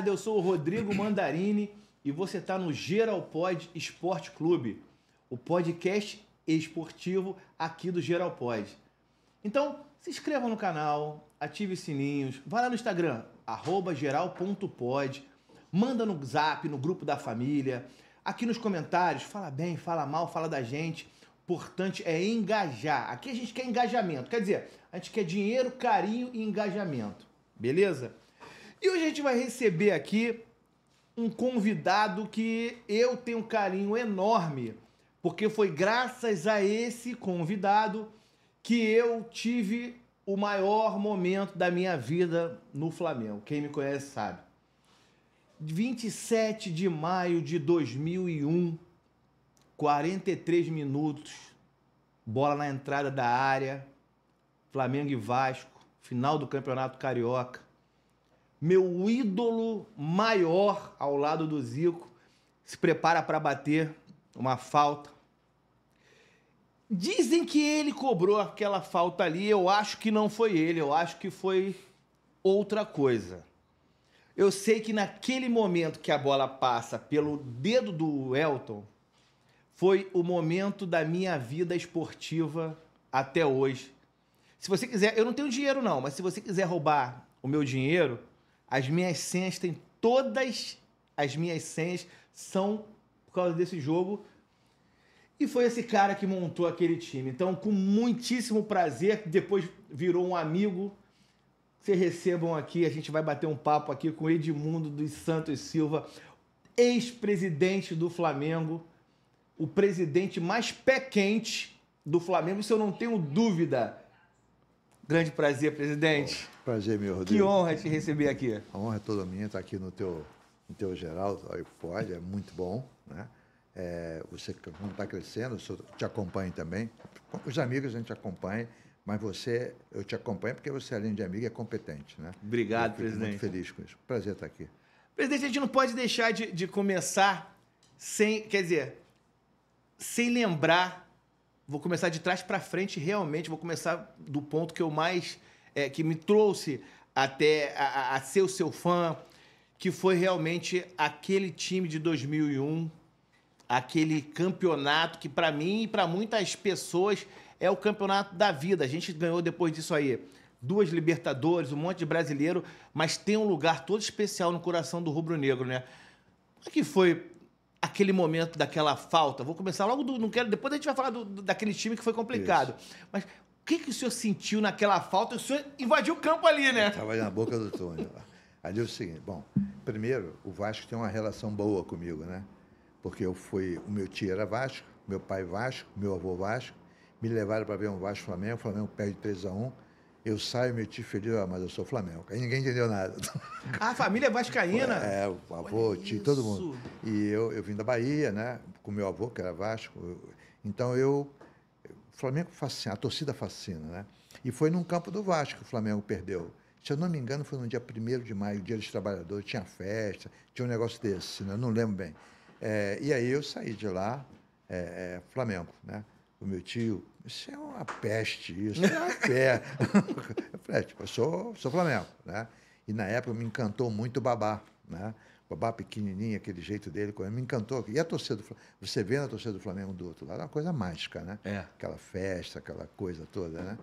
Olá, eu sou o Rodrigo Mandarini e você está no Geral Pod Esporte Clube, o podcast esportivo aqui do Geral Pod. Então, se inscreva no canal, ative sininhos, vá lá no Instagram, arroba geral.pod, manda no zap, no grupo da família, aqui nos comentários, fala bem, fala mal, fala da gente. O importante é engajar. Aqui a gente quer engajamento, quer dizer, a gente quer dinheiro, carinho e engajamento. Beleza? E hoje a gente vai receber aqui um convidado que eu tenho um carinho enorme, porque foi graças a esse convidado que eu tive o maior momento da minha vida no Flamengo. Quem me conhece sabe. 27 de maio de 2001, 43 minutos, bola na entrada da área, Flamengo e Vasco, final do Campeonato Carioca meu ídolo maior ao lado do Zico, se prepara para bater uma falta. Dizem que ele cobrou aquela falta ali, eu acho que não foi ele, eu acho que foi outra coisa. Eu sei que naquele momento que a bola passa pelo dedo do Elton, foi o momento da minha vida esportiva até hoje. Se você quiser, eu não tenho dinheiro não, mas se você quiser roubar o meu dinheiro, as minhas senhas têm todas as minhas senhas são por causa desse jogo. E foi esse cara que montou aquele time. Então, com muitíssimo prazer, depois virou um amigo. Vocês recebam aqui, a gente vai bater um papo aqui com Edmundo dos Santos Silva, ex-presidente do Flamengo, o presidente mais pé quente do Flamengo, isso eu não tenho dúvida. Grande prazer, presidente. Prazer, meu Rodrigo. Que honra te receber aqui. A honra é toda minha estar tá aqui no teu, no teu Geraldo. Pode, é muito bom. Né? É, você, como está crescendo, eu te acompanho também. Os amigos a gente acompanha, mas você, eu te acompanho porque você, além de amigo, é competente. Né? Obrigado, presidente. Muito feliz com isso. Prazer estar tá aqui. Presidente, a gente não pode deixar de, de começar sem, quer dizer, sem lembrar vou começar de trás para frente realmente, vou começar do ponto que eu mais é, que me trouxe até a, a, ser o seu fã, que foi realmente aquele time de 2001, aquele campeonato que para mim e para muitas pessoas é o campeonato da vida. A gente ganhou depois disso aí duas Libertadores, um monte de brasileiro, mas tem um lugar todo especial no coração do rubro-negro, né? Como é que foi aquele momento daquela falta? Vou começar logo do. Não quero, depois a gente vai falar do, daquele time que foi complicado. Isso. Mas o que, que o senhor sentiu naquela falta? O senhor invadiu o campo ali, né? Estava na boca do Tony. ali é o seguinte: bom, primeiro, o Vasco tem uma relação boa comigo, né? Porque eu fui. O meu tio era Vasco, meu pai Vasco, meu avô Vasco. Me levaram para ver um Vasco Flamengo, o Flamengo perde 3 a 1 eu saio, meu tio feliz, ah, mas eu sou Flamengo. Aí ninguém entendeu nada. a ah, família é vascaína? É, o avô, o tio, todo mundo. E eu, eu vim da Bahia, né? Com meu avô, que era Vasco. Então eu. O Flamengo fascina, a torcida fascina, né? E foi num campo do Vasco que o Flamengo perdeu. Se eu não me engano, foi no dia 1 de maio, dia dos trabalhadores, tinha festa, tinha um negócio desse, né? não lembro bem. É, e aí eu saí de lá, é, é, Flamengo, né? O meu tio, isso é uma peste, isso é uma fé. eu falei, tipo, eu sou, sou Flamengo, né? E na época me encantou muito o Babá, né? O Babá pequenininho, aquele jeito dele, me encantou. E a torcida do Flamengo, você vendo a torcida do Flamengo do outro lado, é uma coisa mágica, né? É. Aquela festa, aquela coisa toda, né?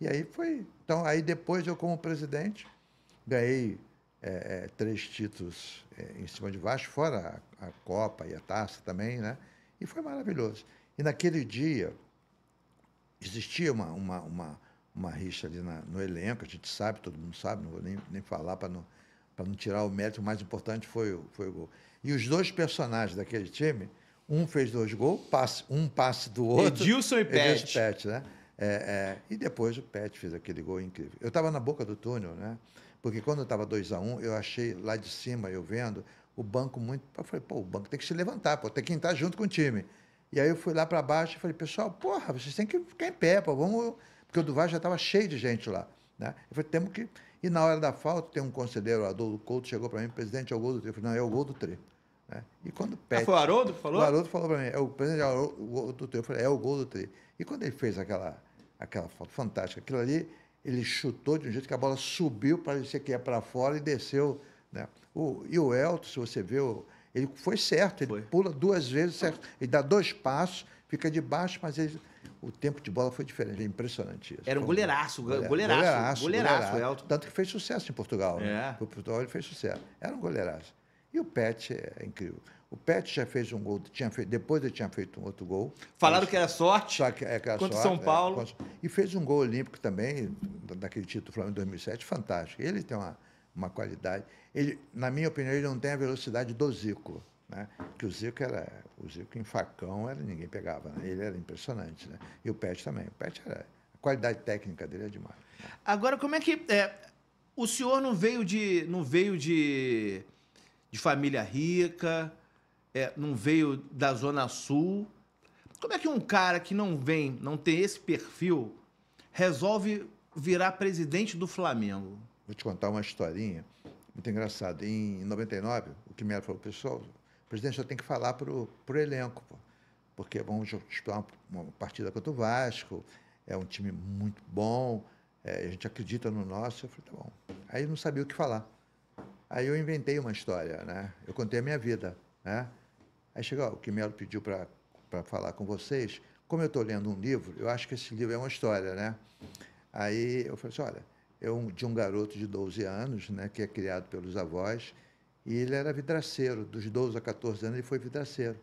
E aí foi. Então, aí depois eu, como presidente, ganhei é, é, três títulos é, em cima de Vasco, fora a, a Copa e a Taça também, né? E foi maravilhoso. E naquele dia, existia uma, uma, uma, uma rixa ali na, no elenco, a gente sabe, todo mundo sabe, não vou nem, nem falar para não, não tirar o mérito, o mais importante foi, foi o gol. E os dois personagens daquele time, um fez dois gols, passe, um passe do outro. Edilson e Pet. Edilson Pet né? É, é, e depois o Pet fez aquele gol incrível. Eu estava na boca do túnel, né? Porque quando estava 2 a 1 um, eu achei lá de cima, eu vendo, o banco muito. Eu falei, pô, o banco tem que se levantar, pô, tem que entrar tá junto com o time. E aí eu fui lá para baixo e falei, pessoal, porra, vocês têm que ficar em pé, pô, vamos. Porque o Duval já estava cheio de gente lá. Né? Eu falei, temos que. E na hora da falta, tem um conselheiro, o Adolfo Couto, chegou para mim, presidente, é o gol do Tri. Eu falei, não, é o gol do Tri. Né? E quando ah, pede. Ah, foi o Haroldo que falou? O Haroldo falou para mim, é o presidente, é o gol do Tri. Eu falei, é o gol do Tri. E quando ele fez aquela, aquela falta fantástica, aquilo ali, ele chutou de um jeito que a bola subiu, parecia que ia para fora e desceu. Né? O, e o Elton, se você vê, ele foi certo, ele foi. pula duas vezes certo. Ele dá dois passos, fica de baixo, mas ele, o tempo de bola foi diferente. É impressionante isso. Era um goleiraço, goleiraço, goleiraço, goleiraço, goleiraço. Tanto que fez sucesso em Portugal. Né? É. Né? Portugal ele fez sucesso. Era um goleiraço. E o Pet é incrível. O Pet já fez um gol, tinha feito, depois ele tinha feito um outro gol. Falaram mas, que era sorte. Só que, é, que era contra sorte, São é, Paulo. É, e fez um gol olímpico também, daquele título do Flamengo 2007, fantástico. Ele tem uma uma qualidade. Ele, na minha opinião, ele não tem a velocidade do Zico, né? Que o Zico era, o Zico em facão era ninguém pegava, né? ele era impressionante, né? E o Pet também, o Pet era a qualidade técnica dele é demais. Né? Agora como é que é, o senhor não veio de não veio de de família rica, é, não veio da zona sul? Como é que um cara que não vem, não tem esse perfil, resolve virar presidente do Flamengo? Vou te contar uma historinha muito engraçada. Em 99, o que falou, pessoal, presidente, eu tenho que falar para o elenco, pô, porque vamos disputar uma, uma, partida contra o Vasco, é um time muito bom, é, a gente acredita no nosso. Eu falei, tá bom. Aí não sabia o que falar. Aí eu inventei uma história, né? Eu contei a minha vida, né? Aí chegou, o Quimelo pediu para falar com vocês. Como eu estou lendo um livro, eu acho que esse livro é uma história, né? Aí eu falei assim, olha, é um, de um garoto de 12 anos, né, que é criado pelos avós, e ele era vidraceiro. Dos 12 a 14 anos ele foi vidraceiro.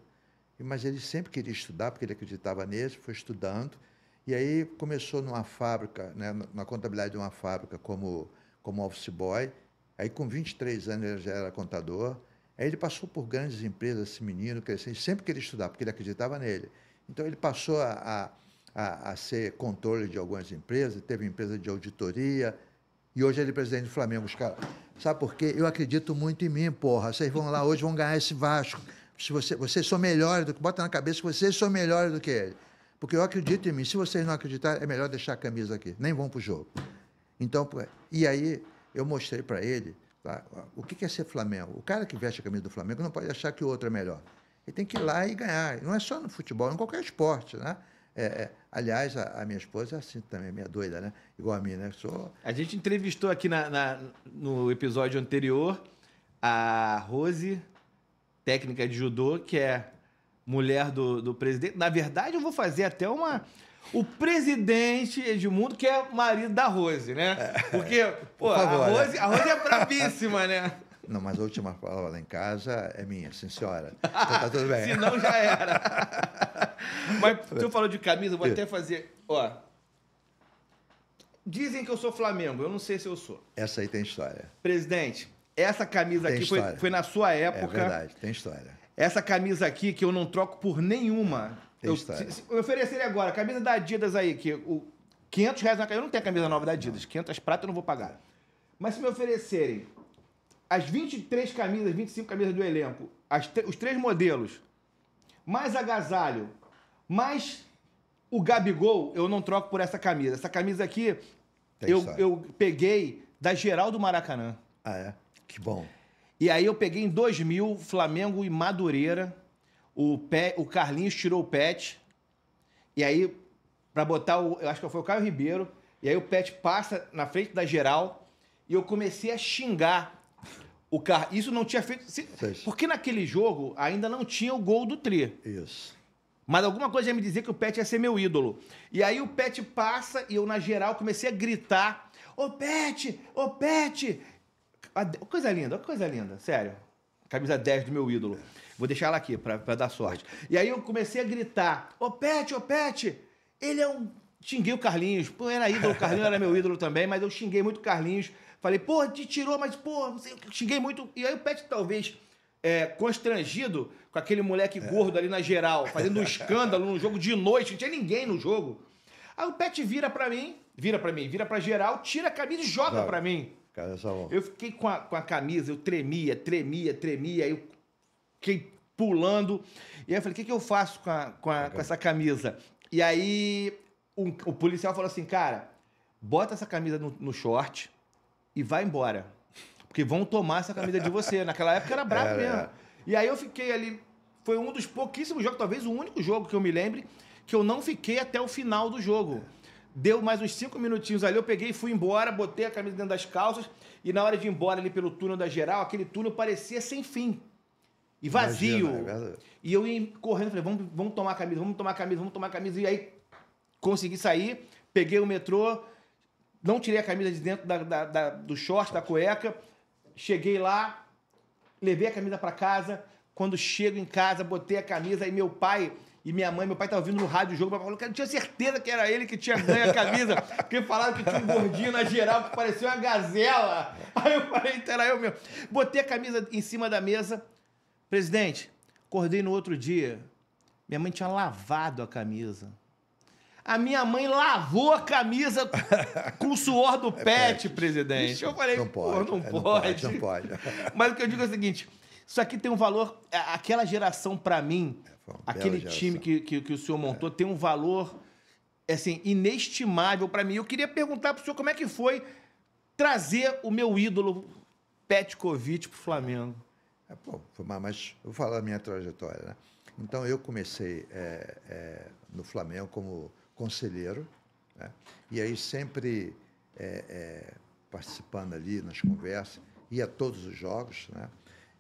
Mas ele sempre queria estudar, porque ele acreditava nisso, foi estudando. E aí começou numa fábrica, né, na contabilidade de uma fábrica como, como office boy. Aí com 23 anos ele já era contador. Aí ele passou por grandes empresas, esse menino crescendo, sempre queria estudar, porque ele acreditava nele. Então ele passou a, a, a, a ser controle de algumas empresas, teve empresa de auditoria, e hoje ele é presidente do Flamengo, os caras. Sabe por quê? Eu acredito muito em mim, porra. Vocês vão lá hoje, vão ganhar esse Vasco. Se você, vocês são melhores do que. Bota na cabeça que vocês são melhores do que ele. Porque eu acredito em mim. Se vocês não acreditarem, é melhor deixar a camisa aqui. Nem vão para o jogo. Então, e aí eu mostrei para ele tá, o que é ser Flamengo. O cara que veste a camisa do Flamengo não pode achar que o outro é melhor. Ele tem que ir lá e ganhar. Não é só no futebol, é em qualquer esporte, né? É, é, aliás, a, a, minha esposa é assim também, minha doida, né? Igual a mim, né? sou... A gente entrevistou aqui na, na, no episódio anterior a Rose, técnica de judô, que é mulher do, do presidente. Na verdade, eu vou fazer até uma. O presidente Edmundo, que é marido da Rose, né? É. Porque, pô, a, né? Rose, a Rose é bravíssima, né? Não, mas a última palavra lá em casa é minha, sim, senhora. Então tá tudo bem. Se não, já era. mas tu falou de camisa, vou até fazer. Ó. Dizem que eu sou Flamengo, eu não sei se eu sou. Essa aí tem história. Presidente, essa camisa tem aqui foi, foi, na sua é época. É verdade, tem história. Essa camisa aqui que eu não troco por nenhuma. Tem eu, história. Se, eu ofereceria agora, a camisa da Adidas aí, que o 500 reais na camisa. Eu não tenho a camisa nova da Adidas, não. 500 prata eu não vou pagar. Mas se me oferecerem as 23 camisas, 25 camisas do elenco, as, os três modelos, mais agasalho, mais o Gabigol, eu não troco por essa camisa. Essa camisa aqui, eu, eu peguei da Geral do Maracanã. Ah, é? Que bom. E aí eu peguei em 2000, Flamengo e Madureira. O, pé, o Carlinhos tirou o pet. E aí, para botar o. Eu acho que foi o Caio Ribeiro. E aí o pet passa na frente da geral. E eu comecei a xingar o Car... Isso não tinha feito. Se... Porque naquele jogo ainda não tinha o gol do Tri. Isso. Mas alguma coisa ia me dizer que o Pet ia ser meu ídolo. E aí o Pet passa e eu, na geral, comecei a gritar: Ô Pet! Ô Pet! Coisa linda, coisa linda, sério. Camisa 10 do meu ídolo. Vou deixar ela aqui para dar sorte. E aí eu comecei a gritar: Ô Pet, ô Pet! Ele é um xinguei o Carlinhos. Pô, era ídolo, o Carlinhos era meu ídolo também, mas eu xinguei muito o Carlinhos. Falei, pô, te tirou, mas, pô, xinguei muito. E aí o Pet talvez é, constrangido com aquele moleque gordo ali na geral, fazendo um escândalo no jogo de noite, não tinha ninguém no jogo. Aí o Pet vira para mim, vira para mim, vira para geral, tira a camisa e joga para mim. É eu fiquei com a, com a camisa, eu tremia, tremia, tremia, aí eu fiquei pulando. E aí eu falei, o que, que eu faço com, a, com, a, com essa camisa? E aí um, o policial falou assim, cara, bota essa camisa no, no short e vai embora. Porque vão tomar essa camisa de você. Naquela época era brabo mesmo. E aí eu fiquei ali. Foi um dos pouquíssimos jogos, talvez o único jogo que eu me lembre, que eu não fiquei até o final do jogo. Deu mais uns cinco minutinhos ali, eu peguei e fui embora, botei a camisa dentro das calças, e na hora de ir embora ali pelo túnel da geral, aquele túnel parecia sem fim. E vazio. Imagina, é e eu ia correndo, falei, vamos, vamos tomar a camisa, vamos tomar a camisa, vamos tomar a camisa. E aí consegui sair, peguei o metrô, não tirei a camisa de dentro da, da, da, do short, da cueca, cheguei lá, levei a camisa para casa. Quando chego em casa, botei a camisa e meu pai e minha mãe, meu pai tava tá ouvindo no rádio o jogo, meu pai falou que eu tinha certeza que era ele que tinha ganho a camisa, porque falaram que tinha um gordinho na geral que parecia uma gazela. Aí eu falei, então era eu mesmo. Botei a camisa em cima da mesa. Presidente, acordei no outro dia, minha mãe tinha lavado a camisa. A minha mãe lavou a camisa com o suor do é pet, presidente. Eu falei, não pode, não, é, pode. não pode. Não pode. Mas o que eu digo é o seguinte: isso aqui tem um valor. É, aquela geração, para mim, é, aquele time que, que, que, o senhor é. montou, é. tem um valor assim, inestimável para mim. Eu queria perguntar para o senhor como é que foi trazer o meu ídolo Pet Petkovic para o Flamengo. É, pô, mas eu vou falar da minha trajetória. Né? Então, eu comecei é, é, no Flamengo como conselheiro, né? e aí sempre é, é, participando ali nas conversas, ia a todos os jogos, né?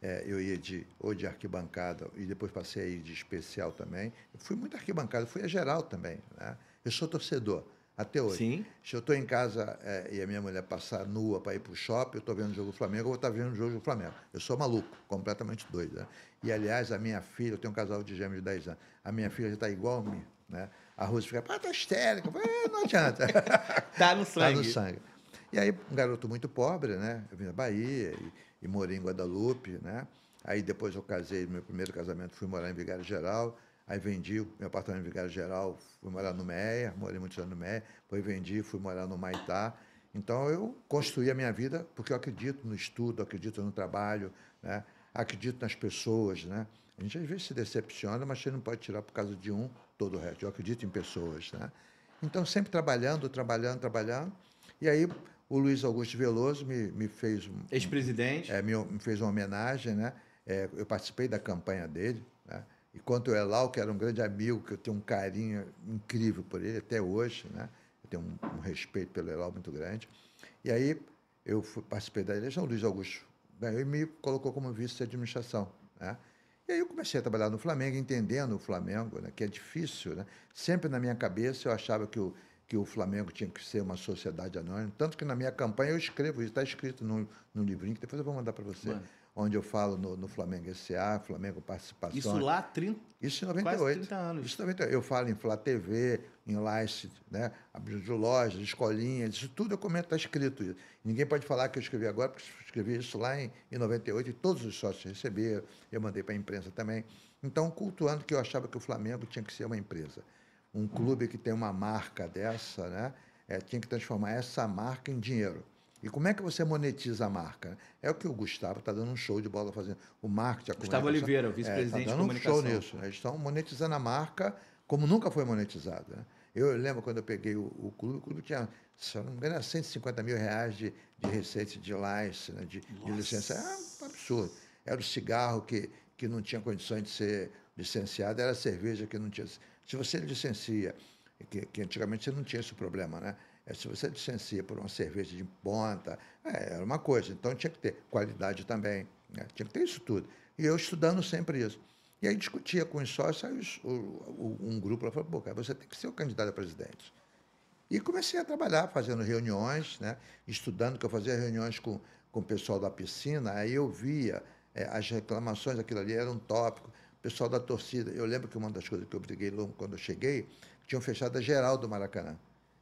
É, eu ia de, ou de arquibancada e depois passei a ir de especial também. Eu fui muito arquibancada, fui a geral também. Né? Eu sou torcedor, até hoje. Sim. Se eu estou em casa é, e a minha mulher passar nua para ir para o shopping, eu estou vendo o jogo do Flamengo, eu vou estar tá vendo o jogo do Flamengo. Eu sou maluco, completamente doido. Né? E, aliás, a minha filha, eu tenho um casal de gêmeos de 10 anos, a minha filha já está igual a mim. Né? A Rose fica, ah, tá histérica. É, não adianta. Tá, tá no sangue. Tá no sangue. E aí, um garoto muito pobre, né? Eu vim da Bahia e, e morei em Guadalupe, né? Aí depois eu casei, meu primeiro casamento, fui morar em Vigário Geral. Aí vendi meu apartamento em Vigário Geral, fui morar no Meia, morei muitos anos no Meia. Depois vendi, fui morar no Maitá. Então eu construí a minha vida porque eu acredito no estudo, acredito no trabalho, né? acredito nas pessoas, né? A gente às vezes se decepciona, mas você não pode tirar por causa de um todo o resto. Eu acredito em pessoas. Né? Então, sempre trabalhando, trabalhando, trabalhando. E aí, o Luiz Augusto Veloso me, me fez. Um, Ex-presidente. É, me, me, fez uma homenagem, né? É, eu participei da campanha dele, né? Enquanto o é Elau, que era um grande amigo, que eu tenho um carinho incrível por ele até hoje, né? Eu tenho um, um respeito pelo Elal muito grande. E aí, eu fui, participei da eleição, o Luiz Augusto ganhou né? e me colocou como vice de administração, né? E aí eu comecei a trabalhar no Flamengo, entendendo o Flamengo, né, que é difícil. Né? Sempre na minha cabeça eu achava que o, que o Flamengo tinha que ser uma sociedade anônima. Tanto que na minha campanha eu escrevo isso, está escrito num, livrinho que depois eu vou mandar para você. Mano onde eu falo no, no Flamengo SA, Flamengo Participação. Isso lá 30 Isso em 98. Quase 30 anos. Isso em 98. Eu falo em Flá TV, em Lice, né? de lojas, escolinhas, isso tudo eu comento, está escrito. Ninguém pode falar que eu escrevi agora, porque eu escrevi isso lá em, em 98 e todos os sócios receberam. Eu mandei para a imprensa também. Então, cultuando que eu achava que o Flamengo tinha que ser uma empresa. Um clube que tem uma marca dessa, né? É, tinha que transformar essa marca em dinheiro. E como é que você monetiza a marca? É o que o Gustavo está dando um show de bola fazendo. O marketing, a Gustavo Oliveira, vice-presidente é, tá dando de comunicação. um show nisso. Eles estão monetizando a marca como nunca foi monetizada. Né? Eu lembro quando eu peguei o, o, clube, o clube tinha, se eu não me engano, 150 mil reais de, de receita de licença, né? de, de, licença. Era é um absurdo. Era o cigarro que, que não tinha condições de ser licenciado, era a cerveja que não tinha. Se você licencia, que, que antigamente você não tinha esse problema, né? É, se você licencia por uma cerveja de ponta, é, era uma coisa. Então tinha que ter qualidade também, né? tinha que ter isso tudo. E eu estudando sempre isso. E aí discutia com os sócios, um grupo lá falou, pô, cara, você tem que ser o candidato a presidente. E comecei a trabalhar, fazendo reuniões, né? estudando, que eu fazia reuniões com, com o pessoal da piscina, aí eu via é, as reclamações, daquilo ali era um tópico, o pessoal da torcida. Eu lembro que uma das coisas que eu briguei logo quando eu cheguei, tinham fechado a geral do Maracanã.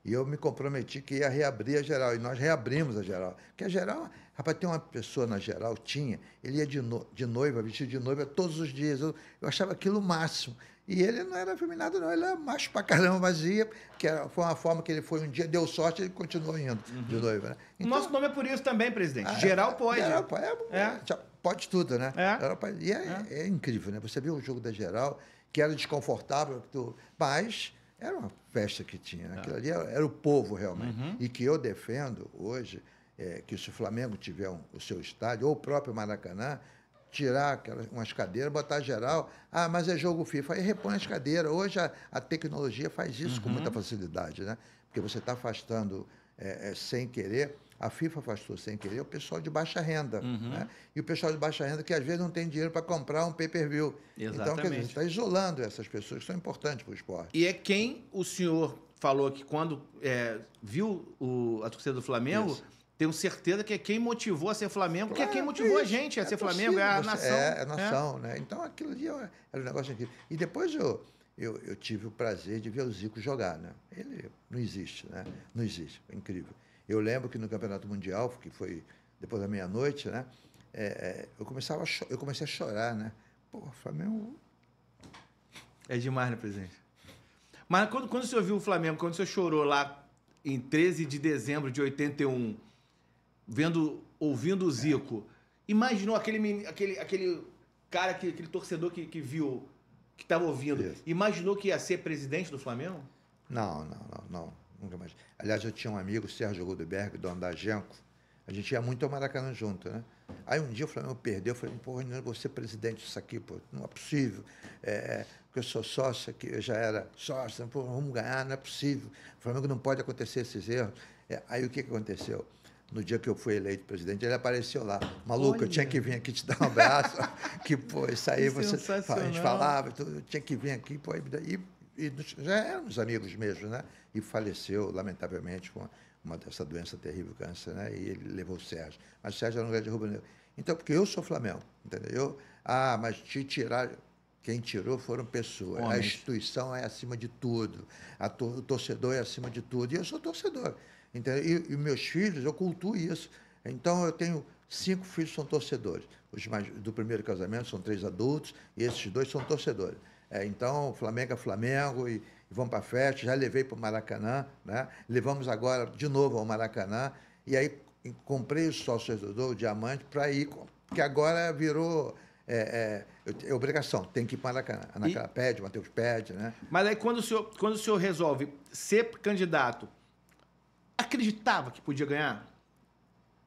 E eu me comprometi que ia reabrir a geral. E nós reabrimos a geral. Porque a geral, rapaz, tem uma pessoa na geral, tinha, ele ia de, no, de noiva, vestido de noiva todos os dias. Eu, eu, achava aquilo o máximo. E ele não era afeminado, não, ele era macho pra caramba, vazia. que era, foi uma forma que ele foi um dia, deu sorte e continuou indo uhum. de noiva. Né? Então, Nosso nome é por isso também, presidente. Ah, é, é, geral pode. Geral, é, é, é. Pode tudo, né? É. E é, é incrível, né? Você viu o jogo da geral, que era desconfortável, mas era uma festa que tinha. Né? Ah. Aquilo ali era, era, o povo, realmente. Uhum. E que eu defendo hoje é, que se o Flamengo tiver um, o seu estádio, ou o próprio Maracanã, tirar aquelas, umas cadeiras, botar geral. Ah, mas é jogo FIFA. Aí repõe as cadeiras. Hoje a, a tecnologia faz isso uhum. com muita facilidade, né? Porque você está afastando é, é, sem querer a FIFA afastou sem querer o pessoal de baixa renda. Uhum. Né? E o pessoal de baixa renda que às vezes não tem dinheiro para comprar um pay-per-view. Então, quer dizer, está isolando essas pessoas que são importantes para o esporte. E é quem o senhor falou que quando é, viu o, a torcida do Flamengo. Isso tenho certeza que é quem motivou a ser Flamengo, claro, que é quem motivou é a gente a é ser possível, Flamengo, é a nação. É, é a né? nação, é. né? Então aquilo ali é era um negócio incrível. E depois eu, eu, eu, tive o prazer de ver o Zico jogar, né? Ele não existe, né? Não existe, é incrível. Eu lembro que no Campeonato Mundial, que foi depois da meia-noite, né? É, é eu, começava eu comecei a chorar, né? Pô, Flamengo. É demais, né, presidente? Mas quando, quando você ouviu o Flamengo, quando você chorou lá em 13 de dezembro de 81, vendo, ouvindo o Zico, é. imaginou aquele, aquele, aquele cara, aquele torcedor que, que viu, que estava ouvindo, Isso. imaginou que ia ser presidente do Flamengo? Não, não, não, não nunca mais. Aliás, eu tinha um amigo, Sérgio Rudberg, dono da Genco. A gente ia muito ao Maracanã junto, né? Aí um dia o Flamengo perdeu, eu falei, pô, não é vou ser presidente disso aqui, pô, não é possível. É, é, porque eu sou sócio aqui, eu já era sócio, pô, vamos ganhar, não é possível. O Flamengo não pode acontecer esses erros. É, aí o que, que aconteceu? no dia que eu fui eleito presidente, ele apareceu lá. Maluco, Olha. eu tinha que vir aqui te dar um abraço. que, pô, isso aí que você. A gente falava, eu tinha que vir aqui, pô, e e já éramos amigos mesmo, né? E faleceu, lamentavelmente, com uma dessa doença terrível, câncer, né? E ele levou o Sérgio. Mas o Sérgio era um grande rubro-negro. Então, porque eu sou Flamengo, entendeu? Eu, ah, mas te tirar... Quem tirou foram pessoas. A instituição é acima de tudo. To, o torcedor é acima de tudo. E eu sou torcedor. Entendeu? E, e meus filhos, eu cultuo isso. Então, eu tenho cinco filhos são torcedores. Os mais, do primeiro casamento são três adultos e esses dois são torcedores. É, então, Flamengo é Flamengo e, e vamos para a festa. Já levei para o Maracanã, né? levamos agora de novo ao Maracanã. E aí comprei o sócio torcedor, o diamante, para ir, porque agora virou. É, é, é, obrigação, tem que ir para Maracanã. Anacara pede, Matheus pede, né? Mas aí quando o, senhor, quando o senhor resolve ser candidato, acreditava que podia ganhar?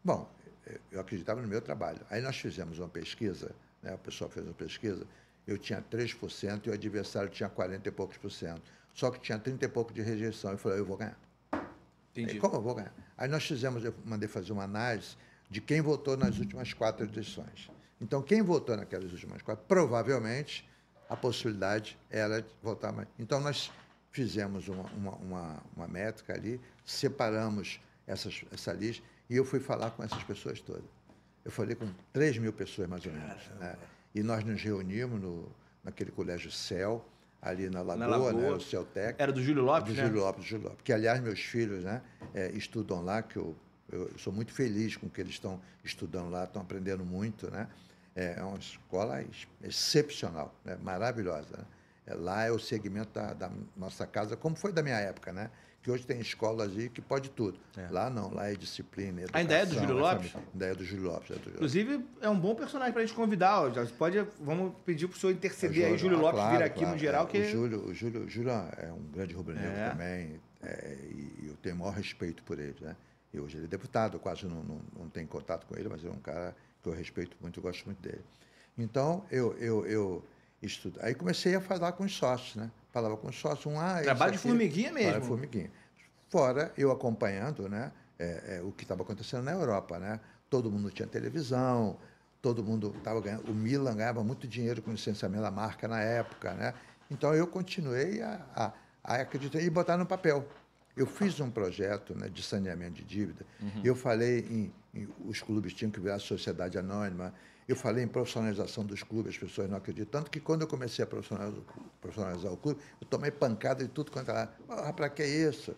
Bom, eu acreditava no meu trabalho. Aí nós fizemos uma pesquisa, né? o pessoal fez uma pesquisa, eu tinha 3% e o adversário tinha 40 e poucos por cento. Só que tinha 30 e pouco de rejeição. Eu falei, eu vou ganhar. Entendi. E como eu vou ganhar? Aí nós fizemos, eu mandei fazer uma análise de quem votou nas últimas quatro eleições. Então, quem votou naquelas últimas quatro, provavelmente a possibilidade era votar mais. Então, nós fizemos uma, uma, uma, uma métrica ali, separamos essas, essa lista e eu fui falar com essas pessoas todas. Eu falei com 3 mil pessoas, mais ou menos. Né? e nós nos reunimos no, naquele colégio Céu, ali na Lagoa, na Lagoa. Né, o Celtec. Era do Júlio Lopes, do né? Júlio Lopes, do Júlio Lopes. Que, aliás, meus filhos né, é, estudam lá, que eu, eu sou muito feliz com o que eles estão estudando lá, estão aprendendo muito, né? É, é uma escola excepcional, né? maravilhosa. Né? É, lá é o segmento da, da nossa casa, como foi da minha época, né? que hoje tem escolas aí que pode tudo. É. Lá não, lá é disciplina. É educação, a ideia é do Júlio é Lopes? A ideia é do Júlio Lopes. É do Júlio. Inclusive, é um bom personagem para a gente convidar. Pode, vamos pedir para o senhor interceder é, aí, Júlio ah, Lopes, claro, vir aqui claro, no geral. É, que... O, Júlio, o, Júlio, o Júlio é um grande rubro-negro também, e eu tenho o maior respeito por ele. Né? E hoje ele é deputado, eu quase não, não, não tenho contato com ele, mas ele é um cara que eu respeito muito, eu gosto muito dele. Então, eu, eu, eu estudar. Aí comecei a falar com os sócios, né? Falava com os sócios, um ah, Trabalho de formiguinha mesmo. Trabalho de formiguinha. Fora eu acompanhando né, é, é, o que estava acontecendo na Europa. Né? Todo mundo tinha televisão, todo mundo estava ganhando. O Milan ganhava muito dinheiro com o licenciamento da marca na época. Né? Então eu continuei a, a, a acreditar e botar no papel. Eu fiz um projeto né, de saneamento de dívida. Uhum. Eu falei em, em, os clubes tinham que virar sociedade anônima. Eu falei em profissionalização dos clubes, as pessoas não acreditam. Tanto que quando eu comecei a profissionalizar, profissionalizar o clube, eu tomei pancada de tudo quanto era. É ah, para que é isso?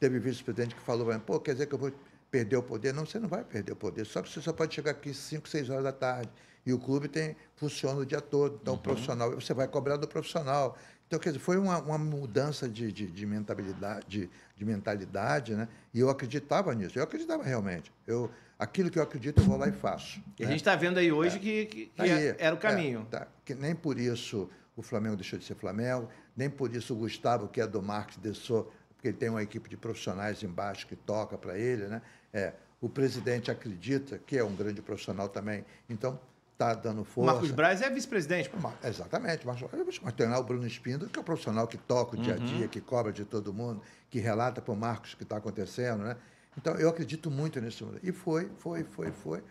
Teve vice-presidente que falou, pô, quer dizer que eu vou perder o poder? Não, você não vai perder o poder. Só que você só pode chegar aqui 5, 6 horas da tarde. E o clube tem, funciona o dia todo. Então, uhum. profissional, você vai cobrar do profissional. Então, quer dizer, foi uma, uma mudança de, de, de mentalidade, de, de mentalidade, né? E eu acreditava nisso. Eu acreditava realmente. Eu aquilo que eu acredito, eu vou lá e faço. E né? a gente está vendo aí hoje é. que, que, tá que aí, é, era o é, caminho. É, tá. que nem por isso o Flamengo deixou de ser Flamengo, nem por isso o Gustavo, que é do marketing, deixou, porque ele tem uma equipe de profissionais embaixo que toca para ele. Né? É, o presidente acredita que é um grande profissional também. Então, está dando força. Marcos Braz é vice-presidente. Exatamente. Mas, mas tem lá o Bruno Espíndola, que é o profissional que toca o dia a uhum. dia, uhum. que cobra de todo mundo, que relata para o Marcos o que está acontecendo. Né? Então, eu acredito muito nesse mundo. E foi, foi, foi, foi.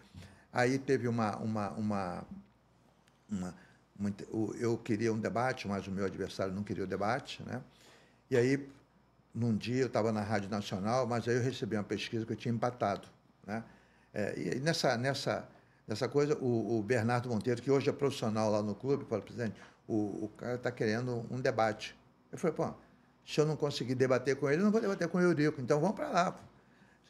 Aí teve uma. uma, uma, uma muito, eu queria um debate, mas o meu adversário não queria o debate. Né? E aí, num dia, eu estava na Rádio Nacional, mas aí eu recebi uma pesquisa que eu tinha empatado. Né? É, e nessa, nessa, nessa coisa, o, o, Bernardo Monteiro, que hoje é profissional lá no clube, falou, presidente, o, o cara está querendo um debate. Eu falei, pô, se eu não conseguir debater com ele, eu não vou debater com o Eurico, então vamos para lá.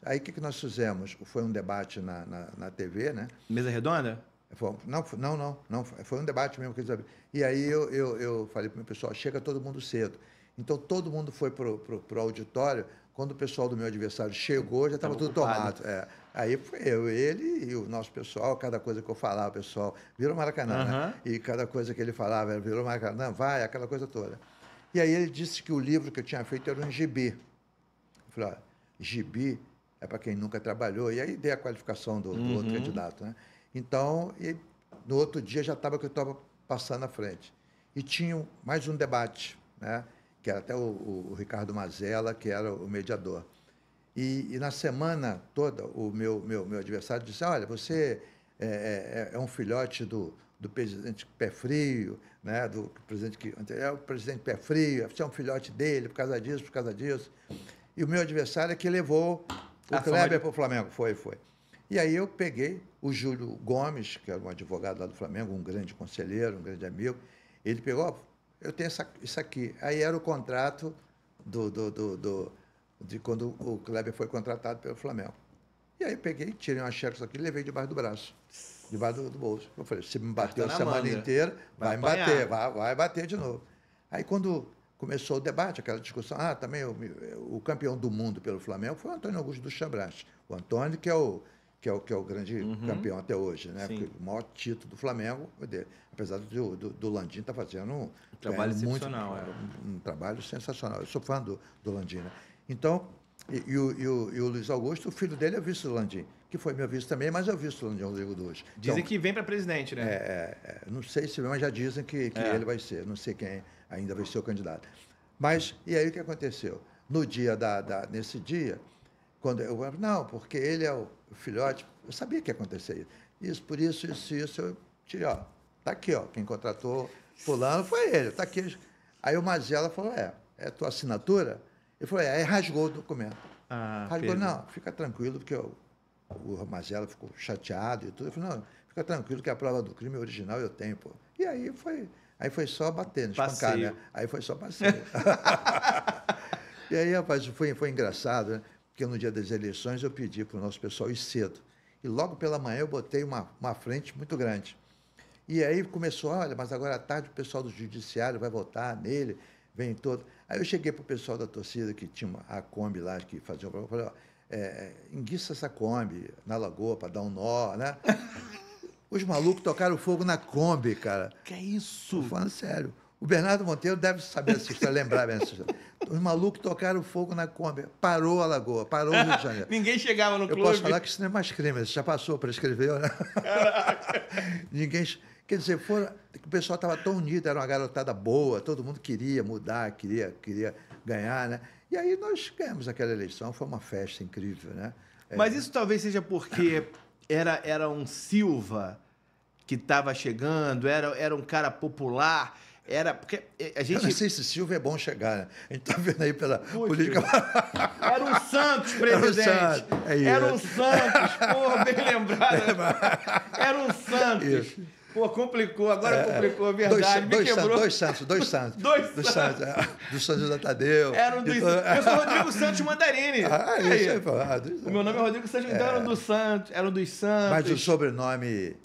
Aí o que, que nós fizemos? Foi um debate na, na, na TV, né? Mesa redonda? Foi, não, não, não, não. Foi um debate mesmo que eles abriram. E aí eu, eu, eu falei para o pessoal, chega todo mundo cedo. Então todo mundo foi para o auditório. Quando o pessoal do meu adversário chegou, já estava tudo tomado. É. Aí foi eu, ele e o nosso pessoal, cada coisa que eu falava, o pessoal virou Maracanã, uhum. né? E cada coisa que ele falava, virou Maracanã, vai, aquela coisa toda. E aí ele disse que o livro que eu tinha feito era um gibi. Eu falei, ó, gibi é para quem nunca trabalhou, e aí dei a qualificação do, do uhum. outro candidato. Né? Então, e no outro dia já estava que eu estava passando à frente. E tinha mais um debate, né? que era até o, o Ricardo Mazella, que era o mediador. E, e, na semana toda, o meu, meu, meu adversário disse: Olha, você é, é, é, é um filhote do, do presidente pé frio, né? do presidente que é o presidente pé frio, você é um filhote dele por causa disso, por causa disso. E o meu adversário é que levou o Kleber para o Flamengo, foi, foi. E aí eu peguei o Júlio Gomes, que era um advogado lá do Flamengo, um grande conselheiro, um grande amigo. Ele pegou, eu tenho essa, isso aqui. Aí era o contrato do, do, do, do de quando o Kleber foi contratado pelo Flamengo. E aí peguei, tirei uma xerox aqui e levei debaixo do braço, debaixo do, do bolso. Eu falei, se me bateu a semana manga. Né? inteira, vai, vai me bater, vai, vai bater de novo. Aí quando começou o debate, aquela discussão. Ah, também o, o campeão do mundo pelo Flamengo foi o Antônio Augusto do Chambras. O Antônio, que é o, que é o, que é o grande uhum. campeão até hoje, né? Porque o maior título do Flamengo dele. Apesar do, do, do Landim estar tá fazendo um, trabalho é, Muito, é. um, um, trabalho sensacional. Eu sou fã do, do Landim. Né? Então, e, e, o, e, o, e, o, Luiz Augusto, o filho dele é vice do Landim, que foi meu vice também, mas é o vice do Landim Rodrigo Duas. Dizem então, que vem para presidente, né? É, é, é, não sei se vem, mas já dizem que, que é. ele vai ser. Não sei quem ainda vai ser o candidato. Mas, e aí o que aconteceu? No dia da, da nesse dia, quando eu não, porque ele é o filhote, eu sabia que ia acontecer isso. por isso, isso, isso, eu tirei, ó, tá aqui, ó, quem contratou fulano foi ele, tá aqui. Aí o Mazela falou, é, é tua assinatura? Ele falou, é, aí rasgou o documento. Ah, rasgou, Pedro. não, fica tranquilo, porque eu, o Mazela ficou chateado e tudo. Eu falei, não, fica tranquilo que é a prova do crime original eu tenho, pô. E aí foi, Aí foi só batendo, espancar, né? Aí foi só passeio. e aí, rapaz, foi, foi engraçado, né? Porque no dia das eleições eu pedi para o nosso pessoal ir cedo. E logo pela manhã eu botei uma, uma frente muito grande. E aí começou, olha, mas agora à tarde o pessoal do judiciário vai votar nele, vem todo. Aí eu cheguei para o pessoal da torcida que tinha uma, a Kombi lá, que fazia o programa, falei, ó, é, é, enguiça essa Kombi na lagoa para dar um nó, né? Os malucos tocaram fogo na Kombi, cara. Que é isso? Tô falando sério. O Bernardo Monteiro deve saber essa história, lembrar bem essa história. Os malucos tocaram fogo na Kombi. Parou a lagoa, parou o Rio de Janeiro. Ninguém chegava no Eu clube. Eu posso falar que isso não é mais crime, isso já passou para escrever. Né? Ninguém... Quer dizer, foram, o pessoal estava tão unido, era uma garotada boa, todo mundo queria mudar, queria, queria ganhar, né? E aí nós ganhamos aquela eleição, foi uma festa incrível, né? É. Mas é... isso talvez seja porque era, era um Silva que estava chegando, era, era um cara popular. Era. Porque eh, a gente... Eu não sei se Silva é bom chegar. Né? A gente está vendo aí pela política. Era um Santos, presidente. Era um Santos, é era um Santos porra, bem lembrado. É, era um Santos. Isso complicou, agora é, complicou, é verdade. Dois, dois, Santos, dois Santos, dois Santos. dois, dois Santos. Santos. É, do São José Tadeu. Era um dos. Então, eu sou Rodrigo Santos Mandarini. Ah, é isso aí, pô. Ah, o meu nome é Rodrigo Santos, então é. era um dos Santos, era um dos Santos. Mas o sobrenome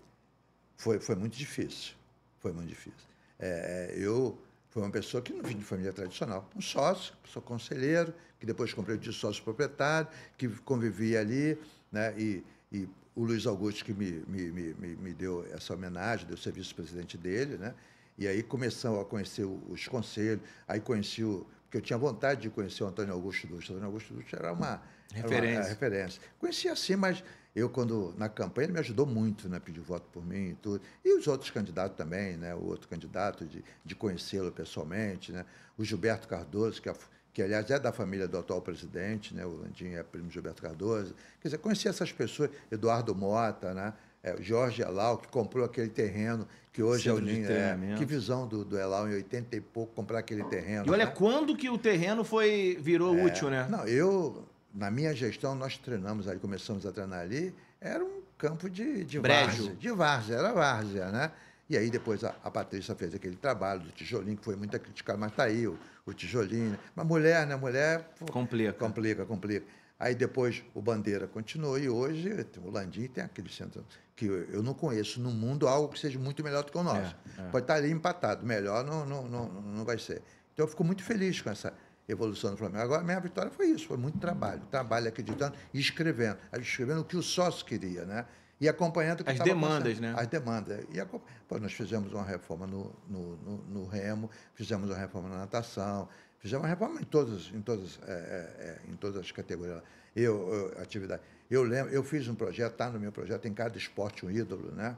foi, foi muito difícil. Foi muito difícil. É, eu fui uma pessoa que não vim de família tradicional. Um sócio, sou conselheiro, que depois comprei de sócio proprietário, que convivia ali, né? E, e o Luiz Augusto que me, me, me, me deu essa homenagem, deu ser vice-presidente dele, né? E aí começamos a conhecer os conselhos, aí conheci o. Porque eu tinha vontade de conhecer o Antônio Augusto Dutra. Antônio Augusto Dutra era uma referência. Era uma, referência. É, assim, mas eu, quando na campanha, ele me ajudou muito, né? Pediu voto por mim e tudo. E os outros candidatos também, né? O outro candidato, de, de conhecê-lo pessoalmente, né? O Gilberto Cardoso, que é que aliás é da família do atual presidente, né? o Landim é primo de Gilberto Cardoso. Quer dizer, conheci essas pessoas, Eduardo Mota, né? É, Jorge Elau que comprou aquele terreno que hoje Centro é o Ninho. É, que visão do, do em 80 e pouco comprar aquele terreno. E olha né? quando que o terreno foi virou é, útil, né? Não, eu, na minha gestão, nós treinamos ali, começamos a treinar ali, era um campo de, de várzea. De várzea, era várzea, né? E aí depois a, a Patrícia fez aquele trabalho do tijolinho, que foi muito criticado, mas está aí o, o tijolinho. Mas mulher, né? Mulher. Complica. Complica, complica. Aí depois o Bandeira continuou e hoje o Landim tem aquele centro que eu não conheço no mundo algo que seja muito melhor do que o nosso. É, é. Pode estar tá ali empatado, melhor não, não, não, não vai ser. Então eu fico muito feliz com essa evolução do Flamengo. Agora, minha vitória foi isso, foi muito trabalho. Trabalho acreditando e escrevendo. Escrevendo o que o sócio queria, né? e acompanhando o que As demandas, né? As demandas. E a, pô, nós fizemos uma reforma no, no, no, no, remo, fizemos uma reforma na natação, fizemos uma reforma em todas, em todas, é, é, é em todas as categorias. Eu, eu, atividade. Eu lembro, eu fiz um projeto, está no meu projeto, em cada esporte um ídolo, né?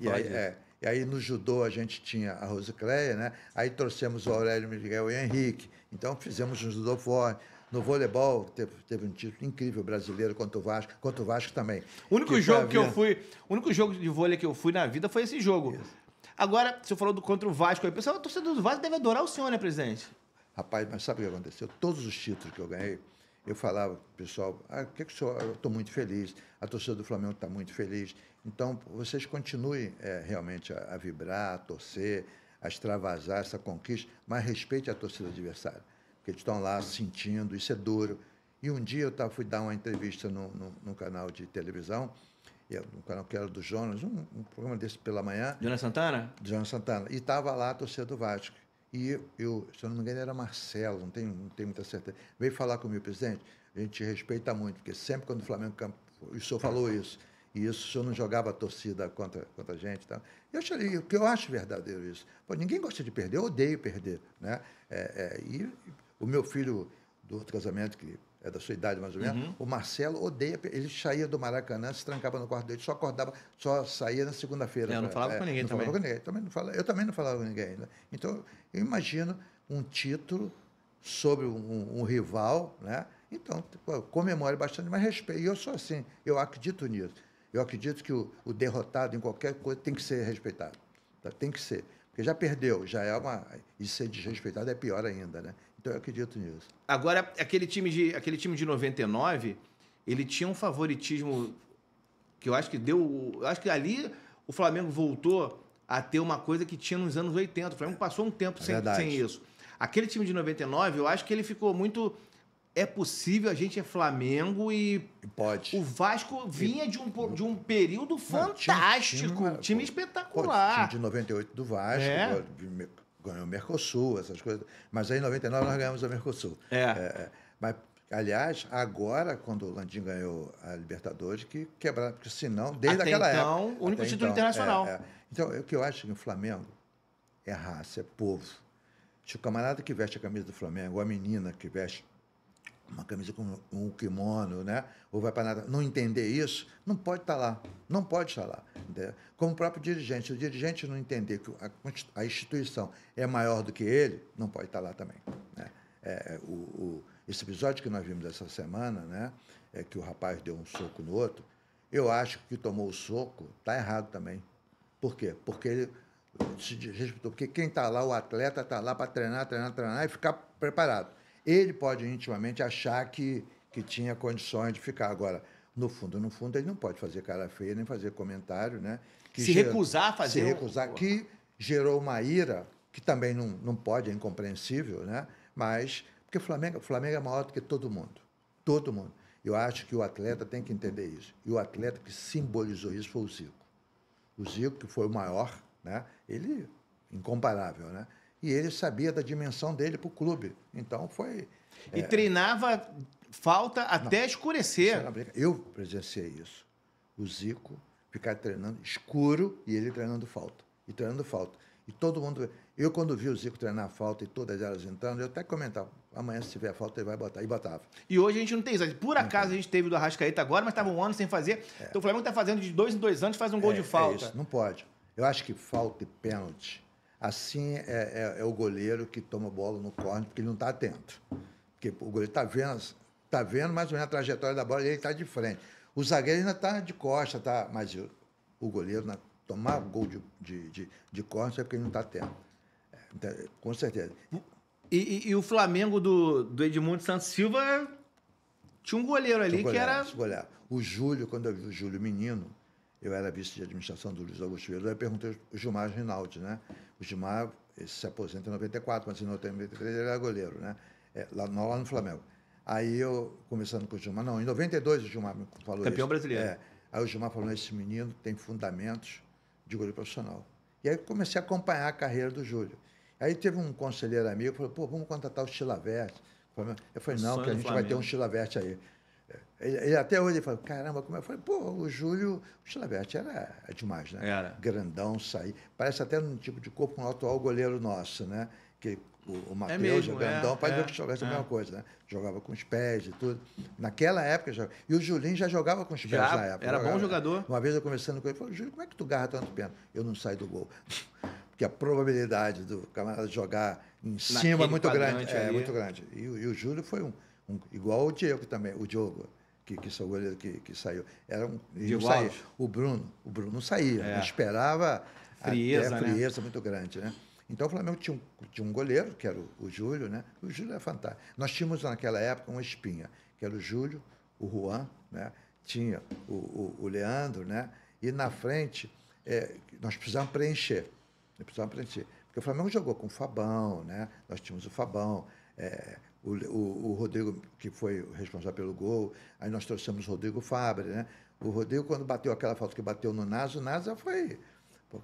e aí, é, e aí no judô a gente tinha a Rosicléia, né? Aí trouxemos o Aurélio Miguel e o Henrique. Então fizemos um judô forte. No voleibol, teve, teve um título incrível brasileiro contra o Vasco, contra o Vasco também. O único que jogo havia... que eu fui, o único jogo de vôlei que eu fui na vida foi esse jogo. Isso. Agora, você falou do contra o Vasco aí. Pessoal, a torcida do Vasco deve adorar o senhor, né, presidente? Rapaz, mas sabe o que aconteceu? Todos os títulos que eu ganhei, eu falava, pessoal, ah, que, que o senhor? Eu estou muito feliz, a torcida do Flamengo está muito feliz. Então, vocês continuem é, realmente a, a vibrar, a torcer, a extravasar essa conquista, mas respeite a torcida adversária que eles estão lá sentindo, isso é duro. E um dia eu tava, fui dar uma entrevista no, no, no canal de televisão, no é canal que era do Jonas, um, um, programa desse pela manhã. Jonas Santana? Jonas Santana. E estava lá a torcida do Vasco. E eu, se eu não me engano, era Marcelo, não tenho, não tenho muita certeza. Veio falar comigo, presidente, a gente respeita muito, porque sempre quando o Flamengo. O senhor falou isso. E isso, o senhor não jogava a torcida contra, contra a gente. Tá? Eu achei, o que eu acho verdadeiro isso. Pô, ninguém gosta de perder, eu odeio perder. Né? É, é, e o meu filho do outro casamento, que é da sua idade mais ou menos, uhum. o Marcelo odeia. Ele saía do Maracanã, se trancava no quarto dele, só acordava, só saía na segunda-feira. Eu não falava é, com ninguém não também. Falava com ninguém, também não falava, eu também não falava com ninguém. Né? Então, eu imagino um título sobre um, um, rival, né? Então, comemore bastante, mas respeito. E eu sou assim, eu acredito nisso. Eu acredito que o, o derrotado em qualquer coisa tem que ser respeitado. Tá? Tem que ser. Porque já perdeu, já é uma. E ser desrespeitado é pior ainda, né? Então, eu acredito nisso. Agora, aquele time de, aquele time de 99, ele tinha um favoritismo que eu acho que deu. Eu acho que ali o Flamengo voltou a ter uma coisa que tinha nos anos 80. O Flamengo passou um tempo é sem, sem isso. Aquele time de 99, eu acho que ele ficou muito é possível, a gente é Flamengo e. Pode. O Vasco vinha de, um, de um período fantástico. Não, time, time, time, time espetacular. Pô, time de 98 do Vasco, é ganhou o Mercosul, essas coisas. Mas aí, em 99, nós ganhamos o Mercosul. É. é. é mas, aliás, agora, quando o Landim ganhou a Libertadores, que quebraram, porque senão, desde até aquela então, época. O único título então, internacional. É, é. Então, o que eu acho é que o Flamengo é raça, é povo. Tinha o camarada que veste a camisa do Flamengo, a menina que veste uma camisa com um kimono, né? Ou vai para nada. Não entender isso, não pode estar tá lá. Não pode estar lá. Entendeu? Como o próprio dirigente. Se o dirigente não entender que a, instituição é maior do que ele, não pode estar tá lá também. Né? É, é, o, o, esse episódio que nós vimos essa semana, né? É que o rapaz deu um soco no outro. Eu acho que tomou o soco está errado também. Por quê? Porque ele se desrespeitou. Porque quem está lá, o atleta, está lá para treinar, treinar, treinar e ficar preparado. Ele pode intimamente achar que, que tinha condições de ficar. Agora, no fundo, no fundo, ele não pode fazer cara feia nem fazer comentário, né? Que se recusar a fazer. Se recusar, um... que gerou uma ira que também não, não pode, é incompreensível, né? Mas porque o Flamengo, Flamengo é maior do que todo mundo, todo mundo. Eu acho que o atleta tem que entender isso. E o atleta que simbolizou isso foi o Zico. O Zico que foi o maior, né? Ele incomparável, né? e ele sabia da dimensão dele para o clube. Então foi. E é... treinava falta até Não, escurecer. Eu presenciei isso. O Zico ficar treinando escuro e ele treinando falta. E treinando falta. E todo mundo. Eu, quando vi o Zico treinar falta e todas elas entrando, eu até comentava: amanhã, se tiver falta, ele vai botar. E botava. E hoje a gente não tem isso. Por acaso a gente teve do Arrascaeta agora, mas estava um ano sem fazer. É. Então o Flamengo está fazendo de dois em dois anos, faz um gol é, de é falta. É isso, não pode. Eu acho que falta e pênalti Assim é, é, é o goleiro que toma bola no corner porque ele não está atento. Porque o goleiro está vendo, tá vendo mais ou menos a trajetória da bola e ele está de frente. O zagueiro ainda está de costa, tá, mas o, goleiro né, tomar gol de, de, de, de corner é porque ele não está atento. É, então, com certeza. E, e, e, o Flamengo do, do Edmundo Santos Silva tinha um goleiro ali um goleiro, que era. Goleiro. O Júlio, quando eu vi o Júlio menino, eu era vice de administração do Luiz Augusto Vieira, eu perguntei o Gilmar Rinaldi, né? O Gilmar se aposenta em 94, mas em 93 ele era goleiro, né? É, lá, lá, no Flamengo. Aí eu, conversando com o Gilmar, não, em 92 o Gilmar me falou Campeão isso. brasileiro. É, aí o Gilmar falou, esse menino tem fundamentos de goleiro profissional. E aí comecei a acompanhar a carreira do Júlio. Aí teve um conselheiro amigo que falou, pô, vamos contratar o Chilaverte. Eu falei, não, que a gente vai ter um Chilaverte aí. É. Ele, ele, até hoje ele falou, caramba, como é? Eu falei, pô, o Júlio Chilavete era é demais, né? Era. Grandão, sair. Parece até um tipo de corpo com um o atual goleiro nosso, né? Que o, o Matheus, é mesmo, o é grandão, é, pode é, ver que é. a mesma coisa, né? Jogava com os pés e tudo. Naquela época, já, e o Julinho já jogava com os pés já, na época. Era jogava. bom jogador. Uma vez eu conversando com ele, falou, Júlio, como é que tu garra tanto pênalti? Eu não saio do gol. Porque a probabilidade do camarada jogar em cima é muito grande. Ali. É, muito grande. E, e o Júlio foi um um, igual o Diego também, o Diogo, que, que sou goleiro que, que saiu. Era um, Diego saía. O Bruno, o Bruno não saía, é. esperava frieza, até né? frieza né? muito grande, né? Então o Flamengo tinha um, tinha um goleiro, que era o, o Júlio, né? O Júlio era é fantástico. Nós tínhamos naquela época uma espinha, que era o Júlio, o Juan, né? tinha o, o, o Leandro, né? E na frente é, nós precisávamos preencher. precisávamos preencher. Porque o Flamengo jogou com o Fabão, né? Nós tínhamos o Fabão, é, o, o, o Rodrigo, que foi responsável pelo gol, aí nós trouxemos o Rodrigo Fabre, né? O Rodrigo, quando bateu aquela falta que bateu no Nasa, o Nasa foi,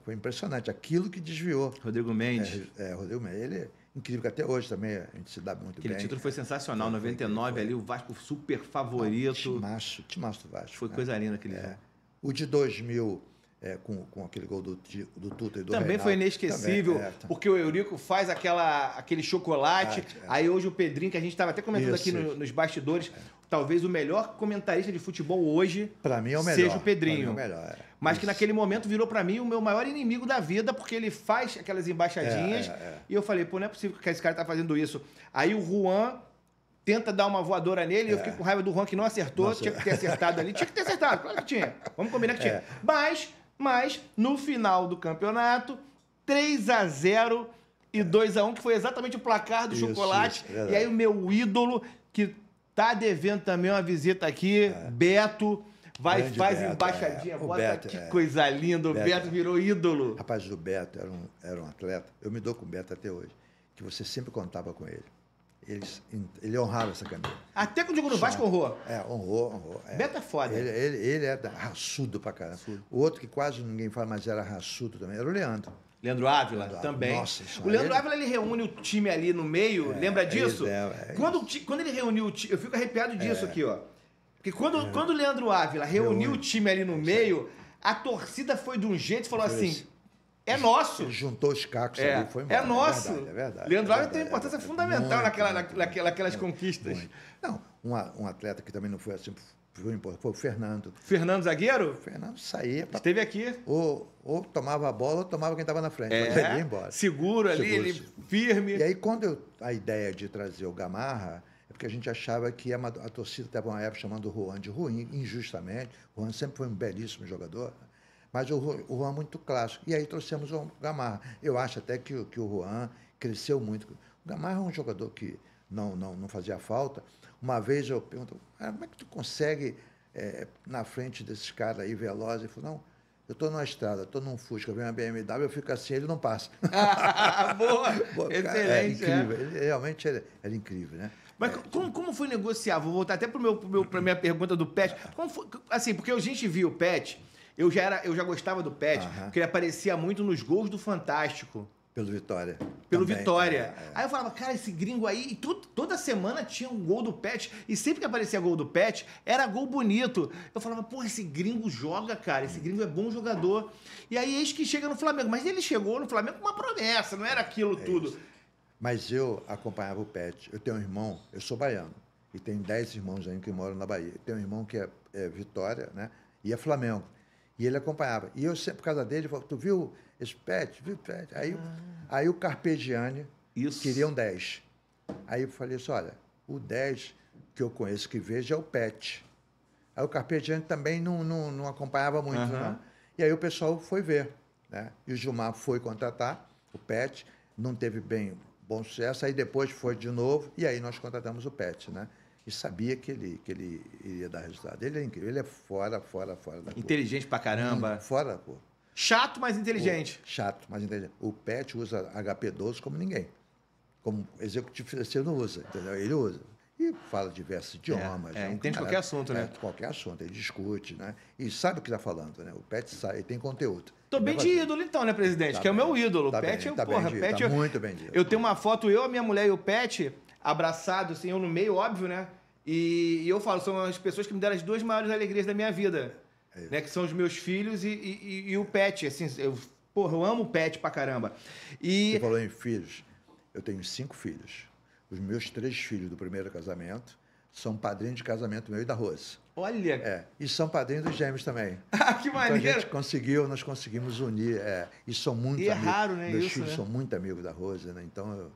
foi impressionante. Aquilo que desviou. Rodrigo Mendes. É, é Rodrigo Mendes. Ele é incrível, que até hoje também a gente se dá muito Aquele bem. Aquele título foi sensacional. É, 99 foi. ali, o Vasco super favorito. Ah, timaço, timaço do Vasco. Foi né? coisa linda aquele é. Jogo. O de 2000 é, com, com aquele gol do, do Tuta e do Também Reinaldo. foi inesquecível, Também, é, porque o Eurico faz aquela, aquele chocolate. É, aí hoje o Pedrinho, que a gente estava até comentando isso, aqui no, nos bastidores, é. talvez o melhor comentarista de futebol hoje para é mim é o melhor, seja o Pedrinho. O melhor, Mas isso. que naquele momento virou para mim o meu maior inimigo da vida, porque ele faz aquelas embaixadinhas. É, e eu falei, pô, não é possível que esse cara tá fazendo isso. Aí o Juan tenta dar uma voadora nele, é. eu fiquei com raiva do Juan que não acertou, Nossa. tinha que ter acertado ali, tinha que ter acertado, claro que tinha. Vamos combinar que tinha. É. Mas mas no final do campeonato, 3 a 0 e 2 a 1 que foi exatamente o placar do isso, chocolate. Isso, e aí o meu ídolo, que tá devendo também uma visita aqui, é. Beto. Vai, faz Beto, embaixadinha, é. bota Beto, que é. coisa linda, o Beto, Beto virou ídolo. Rapaz, o Beto era um, era um atleta, eu me dou com o Beto até hoje, que você sempre contava com ele eles, ele honrava essa camisa. Até quando o no Vasco honrou. É, honrou, honrou. É. Beto é foda. Ele, ele, ele é da, raçudo pra caramba. O outro que quase ninguém fala, mas era raçudo também, era o Leandro. Leandro Ávila Leandro também. Nossa, o Leandro ele... Ávila ele reúne o time ali no meio, é, lembra disso? É, é quando, quando ele reuniu o time, eu fico arrepiado disso é. aqui, ó. Porque quando, é. quando o Leandro Ávila reuniu Reúne. o time ali no meio, a torcida foi de um jeito e falou foi assim: é nosso. Ele juntou os cacos é, ali foi é muito. É nosso. É verdade, é verdade, Leandro Alves é tem é importância fundamental muito, naquela, muito, naquela, naquelas muito, conquistas. Não, um, um atleta que também não foi assim foi o Fernando. Fernando zagueiro? Fernando saía. Pra... Esteve aqui. Ou, ou tomava a bola ou tomava quem estava na frente. É. Mas ia embora. Seguro ali, Seguro. ele firme. E aí, quando eu, a ideia de trazer o Gamarra, é porque a gente achava que a, a torcida estava uma época chamando o Juan de ruim, injustamente. O Juan sempre foi um belíssimo jogador. Mas o, o Juan é muito clássico. E aí trouxemos o Gamarra. Eu acho até que, que o Juan cresceu muito. O Gamarra é um jogador que não, não, não fazia falta. Uma vez eu pergunto, ah, como é que tu consegue é, na frente desses caras aí velozes? Ele falou, não, eu estou numa estrada, estou num Fusca, vem uma BMW, eu fico assim, ele não passa. Boa! Excelente, cara, é, é incrível. É. Ele, realmente era, era, incrível, né? Mas é, como, como foi negociar? Vou voltar até para meu, meu, minha pergunta do Pet. Como foi, assim, porque a gente viu o Pet eu já, era, eu já gostava do Pet, uhum. porque ele aparecia muito nos gols do Fantástico. Pelo Vitória. Pelo Também, Vitória. É, é. Aí eu falava, cara, esse gringo aí. E tu, toda semana tinha um gol do Pet. E sempre que aparecia gol do Pet, era gol bonito. Eu falava, pô, esse gringo joga, cara. Esse gringo é bom jogador. E aí eis que chega no Flamengo. Mas ele chegou no Flamengo com uma promessa, não era aquilo é tudo. Isso. Mas eu acompanhava o Pet. Eu tenho um irmão, eu sou baiano. E tenho dez irmãos aí que moram na Bahia. Eu tenho um irmão que é, é, Vitória, né? E é Flamengo. E ele acompanhava. E eu sempre, por causa dele, falava, tu viu esse pet? Viu pet? Aí, ah. aí o Carpegiani Isso. queria um 10. Aí eu falei assim, olha, o 10 que eu conheço, que vejo, é o pet. Aí o Carpegiani também não, não, não acompanhava muito, não. E aí o pessoal foi ver. Né? E o Gilmar foi contratar o pet, não teve bem bom sucesso, aí depois foi de novo, e aí nós contratamos o pet, né? e sabia que ele, que ele iria dar resultado. Ele é incrível, ele é fora, fora, fora da Inteligente cor. pra caramba. Hum, fora, pô. Chato, mas inteligente. O, chato, mas inteligente. O Pet usa HP12 como ninguém. Como executivo financeiro não usa, entendeu? Ele usa. E fala diversos é, idiomas. É, é, entende cara, qualquer assunto, é, né? É, qualquer assunto, ele discute, né? E sabe o que está falando, né? O Pet sai, ele tem conteúdo. Tô bem de ídolo então, né, presidente? Tá que bem, é o meu ídolo. Tá o Pet, bem, eu, tá porra, bem, Pet, tá eu, muito bem eu, eu tenho uma foto, eu, a minha mulher e o Pet, abraçado, assim, eu no meio, óbvio, né? E, e, eu falo, são as pessoas que me deram as duas maiores alegrias da minha vida. É né? Que são os meus filhos e, e, e, o pet. Assim, eu, porra, eu amo o pet pra caramba. E... Você falou em filhos. Eu tenho cinco filhos. Os meus três filhos do primeiro casamento são padrinhos de casamento meu e da Rose. Olha! É, e são padrinhos dos gêmeos também. Ah, que maneiro! Então a gente conseguiu, nós conseguimos unir. É, e são muito e é raro, né? Meus isso, filhos né? são muito amigos da Rose, né? Então eu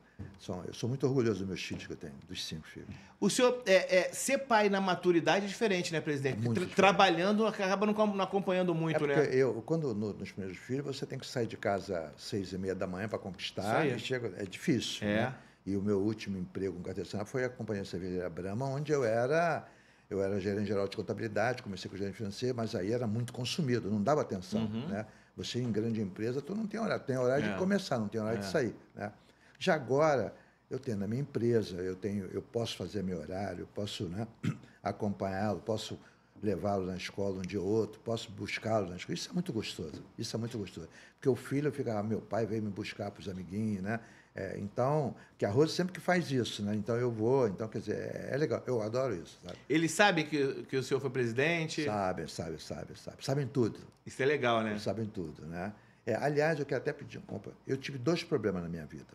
eu sou muito orgulhoso dos meus filhos que eu tenho, dos cinco filhos. O senhor, é, é ser pai na maturidade é diferente, né, presidente? Muito Tra Trabalhando, acaba não, acompanhando muito, é né? Eu, quando no, nos primeiros filhos, você tem que sair de casa às seis e meia da manhã para conquistar. E chega, é difícil, É. Né? E o meu último emprego com a foi a Companhia Cervejeira Brahma, onde eu era eu era gerente geral de contabilidade, comecei com gerente financeiro, mas aí era muito consumido, não dava atenção. Uhum. Né? Você em grande empresa, tu não tem horário, tem horário é. de começar, não tem horário é. de sair. Né? Já agora, eu tenho na minha empresa, eu, tenho, eu posso fazer meu horário, posso né, acompanhá-lo, posso levá-lo na escola um dia ou outro, posso buscá-lo na escola. Isso é muito gostoso, isso é muito gostoso. Porque o filho fica, ah, meu pai veio me buscar para os amiguinhos, né? É, então, que a Rose sempre que faz isso, né? Então eu vou, então quer dizer, é, é legal, eu adoro isso. Sabe? Eles sabem que, que o senhor foi presidente? Sabem, sabem, sabem, sabem. Sabem tudo. Isso é legal, né? Eles sabem tudo, né? É, aliás, eu quero até pedir um. Eu tive dois problemas na minha vida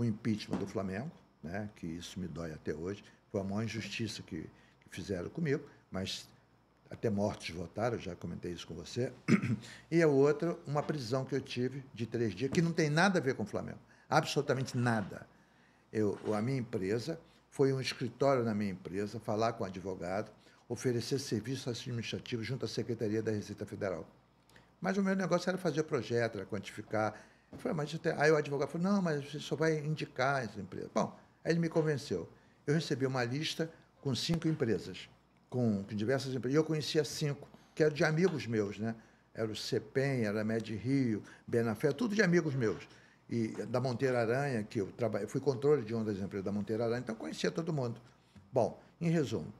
o impeachment do Flamengo, né, que isso me dói até hoje, foi a maior injustiça que, que fizeram comigo, mas até mortos votaram, já comentei isso com você. E a outra, uma prisão que eu tive de três dias, que não tem nada a ver com o Flamengo, absolutamente nada. Eu, a minha empresa, foi um escritório na minha empresa, falar com o advogado, oferecer serviço administrativo junto à Secretaria da Receita Federal. Mas o meu negócio era fazer projeto, era quantificar, eu falei, mas tem... aí o advogado falou, não, mas você só vai indicar as empresas. Bom, aí ele me convenceu. Eu recebi uma lista com cinco empresas, com, com diversas empresas. E eu conhecia cinco, que eram de amigos meus, né? Era o CEPEN, era a Med Rio, Benafé, tudo de amigos meus. E da Monteira Aranha, que eu trabalhei, fui controle de uma das empresas da Monteira Aranha, então conhecia todo mundo. Bom, em resumo,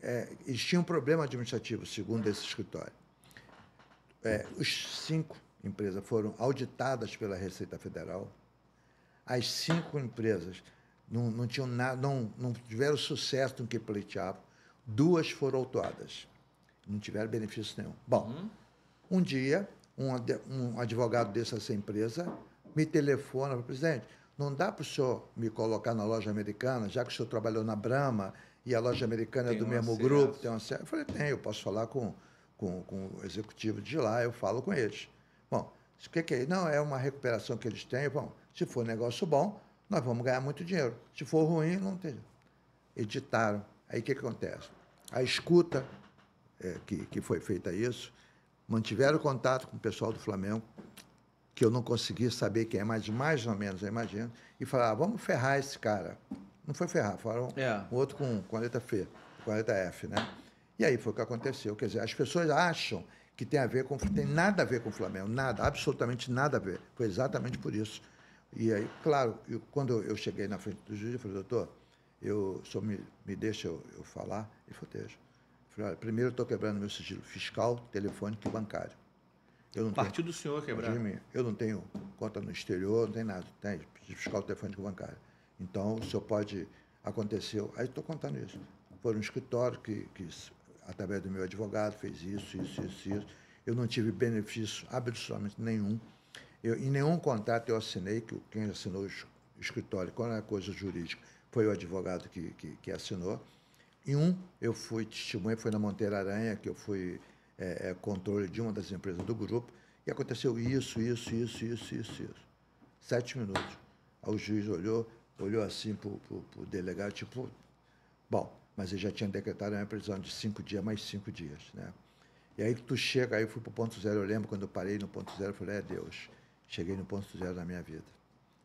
é, eles tinham um problema administrativo, segundo esse escritório. É, os cinco empresas foram auditadas pela Receita Federal. As cinco empresas não, não, tinham na, não, não tiveram sucesso no que pleiteavam. Duas foram autuadas. Não tiveram benefício nenhum. Bom, uhum. um dia, um, um advogado dessa empresa me telefona para presidente, não dá para o senhor me colocar na loja americana, já que o senhor trabalhou na Brahma e a loja americana é tem é do mesmo acesso. grupo, tem Eu falei, tem, eu posso falar com, com, com o executivo de lá, eu falo com eles. Bom, o que, que é? Não, é uma recuperação que eles têm. Bom, se for negócio bom, nós vamos ganhar muito dinheiro. Se for ruim, não tem. Editaram. Aí o que, que acontece? A escuta é, que, que foi feita isso, mantiveram contato com o pessoal do Flamengo, que eu não consegui saber quem é, mas mais ou menos, eu imagino, e falaram, ah, vamos ferrar esse cara. Não foi ferrar, falaram é. um outro com, com a letra F, com a letra F, né? E aí foi o que aconteceu. Quer dizer, as pessoas acham que tem a ver com tem nada a ver com o Flamengo, nada, absolutamente nada a ver. Foi exatamente por isso. E aí, claro, eu, quando eu cheguei na frente do juiz, eu falei, doutor, eu só me, me deixa eu, eu falar, ele falou, deixa. Eu falei, primeiro eu estou quebrando meu sigilo fiscal, telefônico e bancário. Eu não Partiu tenho, do senhor quebrar. eu não tenho conta no exterior, não tem nada, tem fiscal, telefônico e bancário. Então, o senhor pode. Aconteceu. Aí estou contando isso. Foi um escritório que, que através do meu advogado, fez isso, isso, isso, isso. Eu não tive benefício absolutamente nenhum. Eu, em nenhum contrato eu assinei, que quem assinou o escritório, quando era é coisa jurídica, foi o advogado que, que, que assinou. Em um, eu fui testemunha, foi na Monteira Aranha, que eu fui é, é, controle de uma das empresas do grupo, e aconteceu isso, isso, isso, isso, isso, isso. Sete minutos. Aí o juiz olhou, olhou assim para o delegado, tipo, bom, mas eu já tinha decretado a minha prisão de cinco dias, mais cinco dias. Né? E aí que tu chega, aí eu fui para o ponto zero. Eu lembro quando eu parei no ponto zero, eu falei: é Deus, cheguei no ponto zero da minha vida.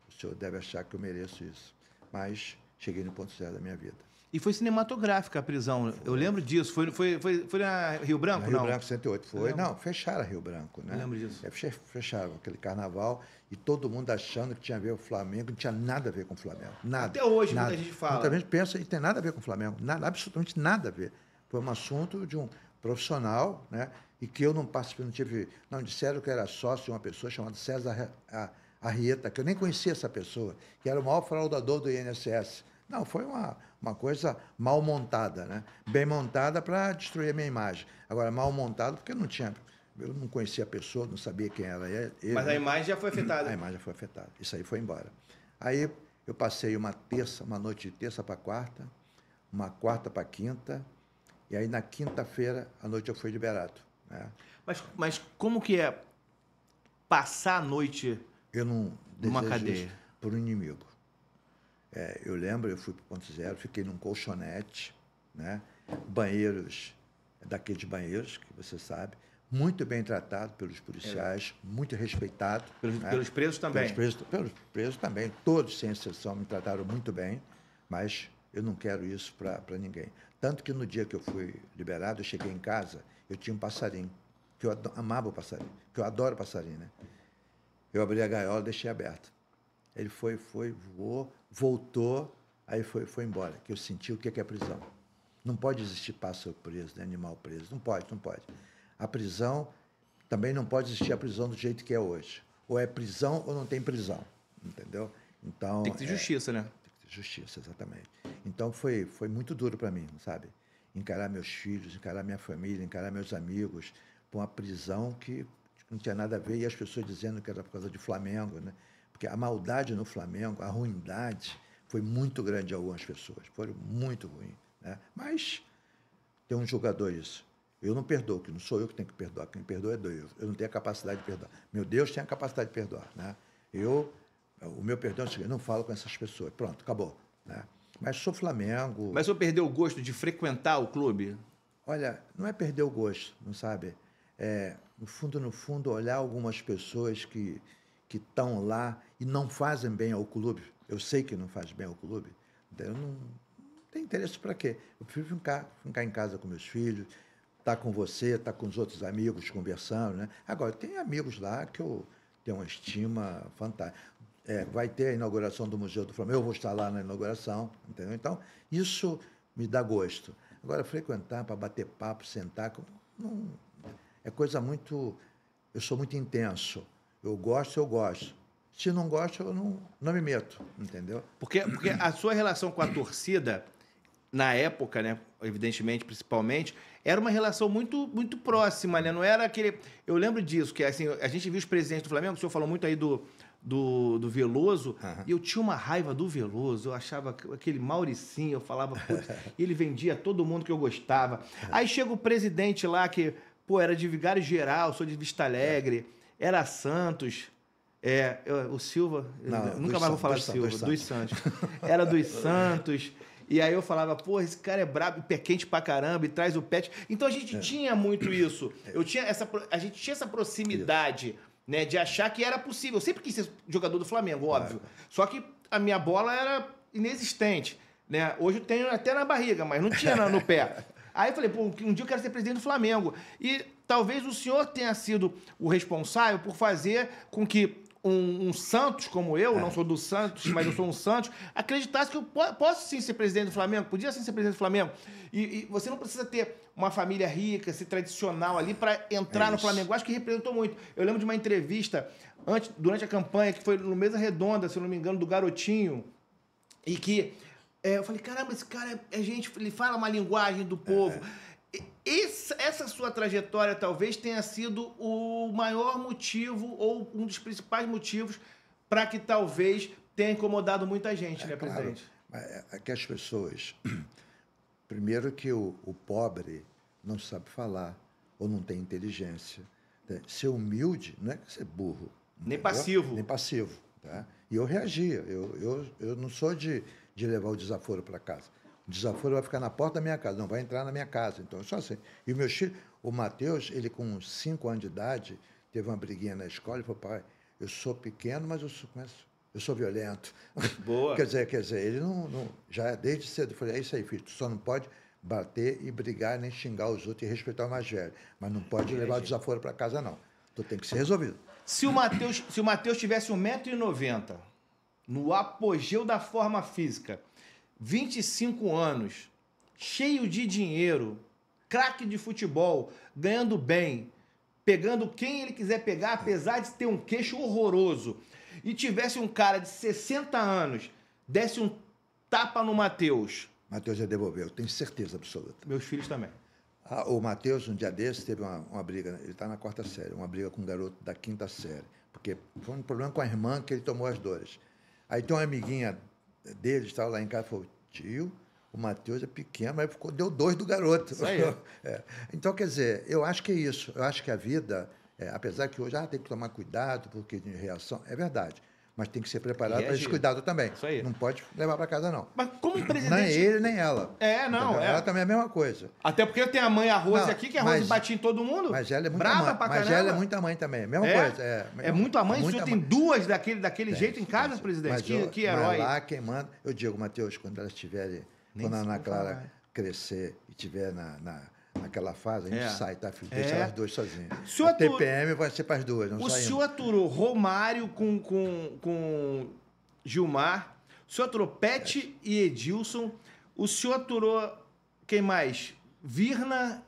O senhor deve achar que eu mereço isso, mas cheguei no ponto zero da minha vida. E foi cinematográfica a prisão. Foi. Eu lembro disso. Foi, foi, foi, foi na Rio Branco, na Rio não? Branco 108, foi. Não, fecharam a Rio Branco, né? Eu lembro disso. É, fecharam aquele carnaval e todo mundo achando que tinha a ver com o Flamengo, não tinha nada a ver com o Flamengo. Nada. Até hoje nada. muita gente fala. Muita gente pensa e tem nada a ver com o Flamengo. Nada, absolutamente nada a ver. Foi um assunto de um profissional, né? E que eu não participei, não tive. Não, disseram que era sócio de uma pessoa chamada César Arrieta, que eu nem conhecia essa pessoa, que era o maior fraudador do INSS. Não, foi uma uma coisa mal montada, né? Bem montada para destruir a minha imagem. Agora, mal montada porque não tinha. Eu não conhecia a pessoa, não sabia quem era. Ele, Mas a né? imagem já foi afetada. A imagem já foi afetada. Isso aí foi embora. Aí eu passei uma terça, uma noite de terça para quarta, uma quarta para quinta, e aí na quinta-feira à noite eu fui liberado. Né? Mas, mas como que é passar a noite eu não numa cadeia? Por um inimigo. É, eu lembro, eu fui para o Ponto Zero, fiquei num colchonete, né? banheiros, daqueles banheiros que você sabe, muito bem tratado pelos policiais, é. muito respeitado. Pelos, né? pelos, presos também? Pelos presos, pelos presos também, todos, sem exceção, me trataram muito bem, mas eu não quero isso para ninguém. Tanto que no dia que eu fui liberado, eu cheguei em casa, eu tinha um passarinho, que eu adoro, amava o passarinho, que eu adoro passarinho, né? Eu abri a gaiola e deixei aberta. Ele foi, foi, voou, voltou, aí foi, foi embora. Que eu senti o que é, é prisão. Não pode existir pássaro preso, né? animal preso. Não pode, não pode. A prisão, também não pode existir a prisão do jeito que é hoje. Ou é prisão ou não tem prisão. Entendeu? Então, tem que ter é, justiça, né? Tem que ter justiça, exatamente. Então foi, foi muito duro para mim, sabe? Encarar meus filhos, encarar minha família, encarar meus amigos, com uma prisão que não tinha nada a ver, e as pessoas dizendo que era por causa de Flamengo, né? Porque a maldade no Flamengo, a ruindade, foi muito grande em algumas pessoas. foi muito ruim. Né? Mas tem um jogador isso. Eu não perdoo, que não sou eu que tenho que perdoar. Quem perdoa é Deus. Eu não tenho a capacidade de perdoar. Meu Deus tem a capacidade de perdoar. Né? Eu, o meu perdão é o não falo com essas pessoas. Pronto, acabou. Né? Mas sou Flamengo. Mas eu perdeu o gosto de frequentar o clube? Olha, não é perder o gosto, não sabe? É, no fundo, no fundo, olhar algumas pessoas que que estão lá e não fazem bem ao clube. Eu sei que não faz bem ao clube. Eu não, não tenho interesse para quê? Eu prefiro ficar, ficar em casa com meus filhos, estar tá com você, estar tá com os outros amigos conversando. Né? Agora, tem amigos lá que eu tenho uma estima fantástica. É, vai ter a inauguração do Museu do Flamengo, eu vou estar lá na inauguração, entendeu? Então, isso me dá gosto. Agora, frequentar para bater papo, sentar, não, é coisa muito. Eu sou muito intenso. Eu gosto, eu gosto. Se não gosto, eu não, não me meto, entendeu? Porque, porque a sua relação com a torcida, na época, né, evidentemente, principalmente, era uma relação muito, muito próxima, né? Não era aquele. Eu lembro disso, que assim, a gente viu os presidentes do Flamengo, o senhor falou muito aí do, do, do Veloso, uhum. e eu tinha uma raiva do Veloso, eu achava aquele Mauricinho, eu falava, e ele vendia todo mundo que eu gostava. Aí chega o presidente lá, que, pô, era de Vigário Geral, sou de Vista Alegre. É era Santos, é, eu, o Silva, Não, nunca mais vou falar do Silva, Santos, dos Santos. Era dos Santos. E aí eu falava, porra, esse cara é brabo, pé quente pra caramba, e traz o pet. Então a gente é. tinha muito isso. Eu tinha essa, a gente tinha essa proximidade, isso. né, de achar que era possível. Eu sempre quis ser jogador do Flamengo, óbvio. Claro. É. Só que a minha bola era inexistente, né? Hoje eu tenho até na barriga, mas não tinha no pé. aí eu falei, pô, um dia eu quero ser presidente do Flamengo. E Talvez o senhor tenha sido o responsável por fazer com que um, um, Santos como eu, é. não sou do Santos, mas eu sou um Santos, acreditasse que eu po posso sim ser presidente do Flamengo, podia sim ser presidente do Flamengo. E, e você não precisa ter uma família rica, ser tradicional ali para entrar é no Flamengo. acho que representou muito. Eu lembro de uma entrevista antes, durante a campanha, que foi no Mesa Redonda, se não me engano, do Garotinho, e que é, eu falei, caramba, esse cara é, é gente, ele fala uma linguagem do povo. É. é essa sua trajetória talvez tenha sido o maior motivo ou um dos principais motivos para que talvez tenha incomodado muita gente, é, né, presidente? Claro. É, é que as pessoas. Primeiro, que o, o pobre não sabe falar ou não tem inteligência. Né? Ser humilde não é ser é burro. Nem passivo. Nem passivo. Tá? E eu reagia. Eu, eu, eu não sou de, de levar o desaforo para casa. O desaforo vai ficar na porta da minha casa, não vai entrar na minha casa. Então, só assim. E o meu filho, o Matheus, ele com cinco anos de idade, teve uma briguinha na escola e falou, pai, eu sou pequeno, mas eu sou, eu sou violento. Boa. quer dizer, quer dizer, ele não, não já é desde cedo, eu falei, é isso aí, filho, tu só não pode bater e brigar, nem xingar os outros e respeitar o mais velho. Mas não pode levar o desaforo para casa, não. Tu então, tem que ser resolvido. Se o Matheus tivesse 1,90m, no apogeu da forma física, 25 anos, cheio de dinheiro, craque de futebol, ganhando bem, pegando quem ele quiser pegar, apesar de ter um queixo horroroso, e tivesse um cara de 60 anos, desse um tapa no Matheus. Matheus já devolveu, tenho certeza absoluta. Meus filhos também. Ah, o Matheus, um dia desses, teve uma, uma briga, ele está na quarta série, uma briga com um garoto da quinta série, porque foi um problema com a irmã que ele tomou as dores. Aí tem uma amiguinha dele estava lá em casa e falou: tio, o Matheus é pequeno, mas ficou, deu dois do garoto. É. Então, quer dizer, eu acho que é isso. Eu acho que a vida, é, apesar que hoje ah, tem que tomar cuidado, porque de reação. É verdade mas tem que ser preparado é para esse cuidado também. Isso aí. Não pode levar para casa, não. Mas como presidente. Nem ele, nem ela. É, não. É. Ela é. também é a mesma coisa. Até porque eu tenho a mãe, a Rose não, aqui, que a Rose bate em todo mundo. Mas ela é muito Brava mãe. Pra mas ela é muita mãe também. É mesma é? coisa. É, é muito a mãe. É o senhor tem duas daquele, daquele tem, jeito em casa, tem, presidente? Mas que, eu, que herói. Mas lá quem manda. Eu digo, Matheus, quando elas estiverem. Quando a Ana Clara falar. crescer e estiver na, na naquela fase, a gente é. sai, tá, filho? Deixa é. as duas sozinhas. O atur... TPM vai ser para as duas. Não o saímos. senhor aturou Romário com, com, com Gilmar, o senhor aturou Pet é. e Edilson, o senhor aturou quem mais? Virna,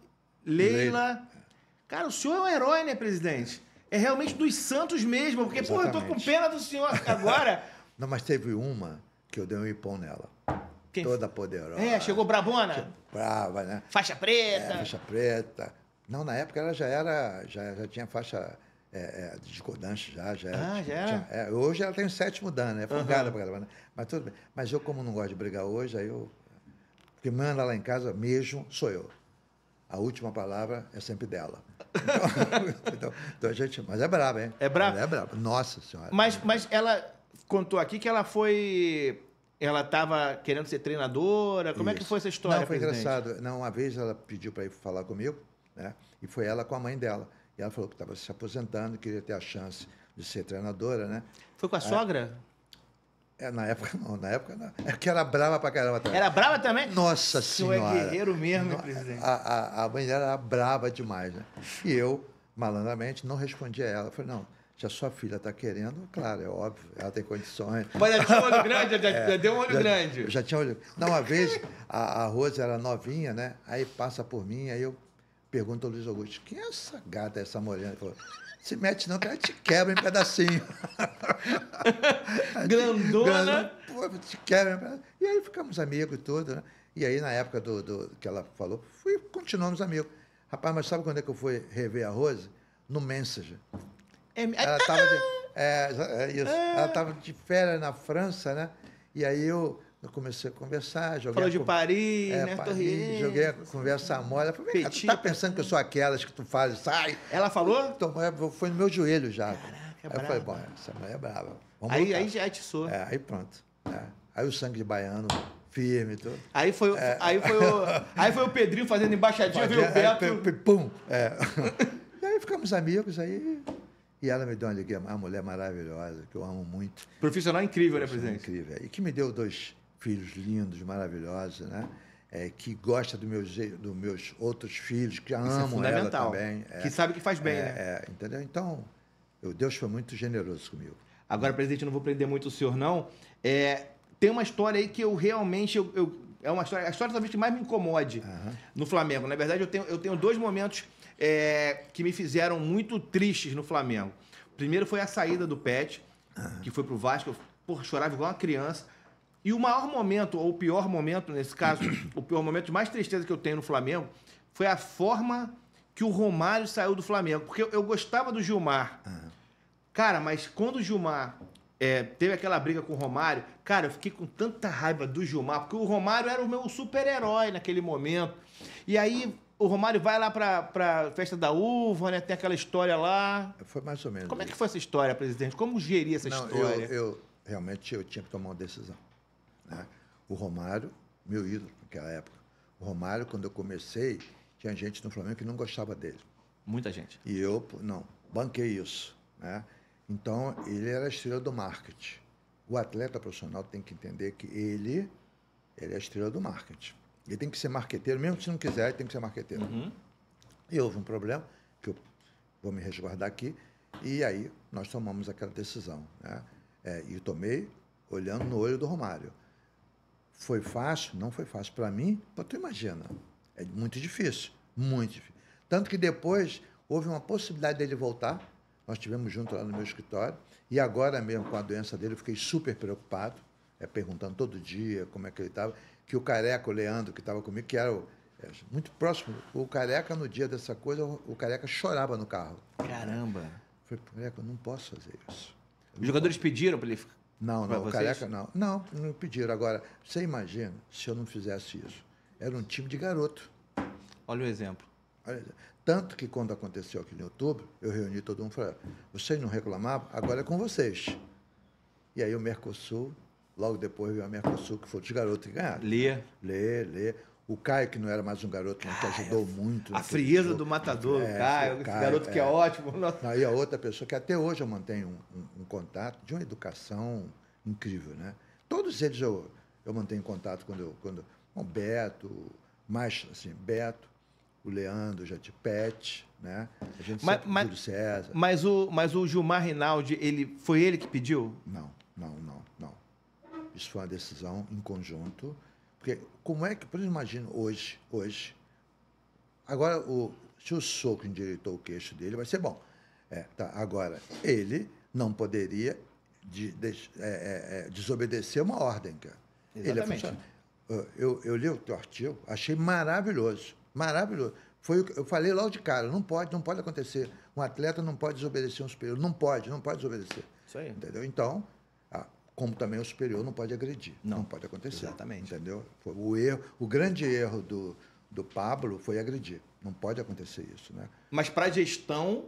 Leila. Leila. Cara, o senhor é um herói, né, presidente? É realmente dos santos mesmo, porque, Exatamente. porra, eu tô com pena do senhor agora. não, mas teve uma que eu dei um ipom nela. Quem... Toda poderosa. É, chegou brabona. Chegou brava, né? Faixa preta. É, faixa preta. Não, na época ela já era, já, já tinha faixa é, é, discordante já, já. Ah, já tinha, é, hoje ela tem o sétimo dan, né? É folgada uhum. pra né? Mas tudo bem. Mas eu, como não gosto de brigar hoje, aí eu. Porque manda lá em casa mesmo sou eu. A última palavra é sempre dela. Então, então, então a gente. Mas é brava, hein? É brava, Ela é brava. Nossa Senhora. Mas, mas ela contou aqui que ela foi ela estava querendo ser treinadora? Como Isso. é que foi essa história? Não, foi presidente? engraçado. Não, uma vez ela pediu para ir falar comigo, né? E foi ela com a mãe dela. E ela falou que estava se aposentando, queria ter a chance de ser treinadora, né? Foi com a é. sogra? É, na época não, na época não. É que era brava pra caramba também. Era brava também? Nossa o é senhora. O senhor é guerreiro mesmo, presidente. A, a, a mãe dela era brava demais, né? E eu, malandramente, não respondi a ela. Eu falei, não, se a sua filha está querendo, claro, é óbvio, ela tem condições. Mas já tinha olho grande, já, é, já deu um olho é, já, grande. Já tinha olho. Não, uma vez a, a Rose era novinha, né? Aí passa por mim, aí eu pergunto ao Luiz Augusto: quem é essa gata, essa morena? Ele falou: se mete não, que ela te quebra em pedacinho. Grandona. Pô, te quebra em pedacinho. E aí ficamos amigos e tudo, né? E aí, na época do, do que ela falou, fui, continuamos amigos. Rapaz, mas sabe quando é que eu fui rever a Rose? No Messenger. Ela estava de, é, é, tá é, é isso. É. Ela tava de férias na França, né? E aí eu eu comecei a conversar, joguei. Falou a, de Paris, é, né? Paris, joguei a conversa assim. mole. Ela falou, tu tá pensando que eu né? sou aquelas que tu fazes, sai. Ela falou? Então, foi no meu joelho já. Caraca, é aí eu falei, bom, essa mulher é brava. Vamos aí, aí já atiçou. É, aí pronto. É. Aí o sangue de baiano, firme, tudo. Aí foi, é. aí foi, o, aí foi o Pedrinho fazendo embaixadinha, veio o Beto. Aí, pum! É. e aí ficamos amigos, aí e ela me deu uma alegria, uma mulher maravilhosa, que eu amo muito. Profissional incrível, né, presidente? Incrível. E que me deu dois filhos lindos, maravilhosos, né? É, que gosta dos meus, do meus outros filhos, que Isso é amam é ela também. É, que sabe que faz bem, é, né? É, entendeu? Então, eu, Deus foi muito generoso comigo. Agora, presidente, não vou prender muito o senhor, não. tem uma história aí que eu realmente... Eu, eu, é uma história, a história talvez que mais me incomode uhum. no Flamengo. Na verdade, eu tenho, eu tenho dois momentos é, que me fizeram muito tristes no Flamengo. Primeiro foi a saída do Pet, que foi pro Vasco. Eu, chorava igual uma criança. E o maior momento, ou o pior momento, nesse caso, o pior momento de mais tristeza que eu tenho no Flamengo, foi a forma que o Romário saiu do Flamengo. Porque eu, gostava do Gilmar. Cara, mas quando o Gilmar é, teve aquela briga com o Romário, cara, eu fiquei com tanta raiva do Gilmar, porque o Romário era o meu super-herói naquele momento. E aí o Romário vai lá para pra festa da uva, né? Tem aquela história lá. Foi mais ou menos. Como é que foi essa história, presidente? Como gerir essa Não, história? Eu, eu, realmente eu tinha que tomar uma decisão. Né? O Romário, meu ídolo naquela época. O Romário, quando eu comecei, tinha gente no Flamengo que não gostava dele. Muita gente. E eu, não, banquei isso. Né? Então, ele era a estrela do marketing. O atleta profissional tem que entender que ele, ele é a estrela do marketing. Ele tem que ser marqueteiro, mesmo que se não quiser, ele tem que ser marqueteiro. Uhum. E houve um problema, que eu vou me resguardar aqui, e aí nós tomamos aquela decisão. Né? É, e tomei olhando no olho do Romário. Foi fácil? Não foi fácil para mim. para tu imagina, é muito difícil, muito difícil. Tanto que depois houve uma possibilidade dele voltar, nós tivemos junto lá no meu escritório, e agora mesmo com a doença dele eu fiquei super preocupado, é, perguntando todo dia como é que ele estava que o Careca, o Leandro, que estava comigo, que era o, é, muito próximo, o Careca, no dia dessa coisa, o, o Careca chorava no carro. Caramba! Eu falei, Careca, eu não posso fazer isso. Os jogadores posso. pediram para ele ficar? Não, não, o Careca não. Não, não pediram. Agora, você imagina se eu não fizesse isso? Era um time de garoto. Olha o exemplo. Tanto que quando aconteceu aqui em outubro, eu reuni todo mundo e falei, vocês não reclamavam, agora é com vocês. E aí o Mercosul Logo depois veio a Mercosul, que foi dos garotos que ganharam. Lê. Lê, lê. O Caio, que não era mais um garoto, mas que ajudou muito. A frieza jogo. do matador, é, Caio, o Caio, garoto é. que é, é. ótimo. aí a outra pessoa que até hoje eu mantenho um, um, um, contato, de uma educação incrível, né? Todos eles eu, eu mantenho contato quando eu. Quando, bom, Beto, mais assim, Beto, o Leandro, o Jatipete, né? A gente mas, sempre, mas, Júlio César. Mas o, mas o Gilmar Rinaldi, ele, foi ele que pediu? Não, não, não, não. Isso foi é uma decisão em conjunto. Porque como é que, por exemplo, imagina hoje, hoje, agora o, se o soco endireitou o queixo dele, vai ser bom. É, tá, agora, ele não poderia de, de, é, é, é, desobedecer uma ordem, cara. Exatamente. Ele é eu, eu li o teu artigo, achei maravilhoso, maravilhoso. Foi o que eu falei logo de cara, não pode, não pode acontecer. Um atleta não pode desobedecer um superior, não pode, não pode desobedecer. Isso aí. Entendeu? Então, como também o superior não pode agredir. Não, não pode acontecer. Exatamente. Entendeu? O, erro, o grande erro do, do Pablo foi agredir. Não pode acontecer isso, né? Mas para a gestão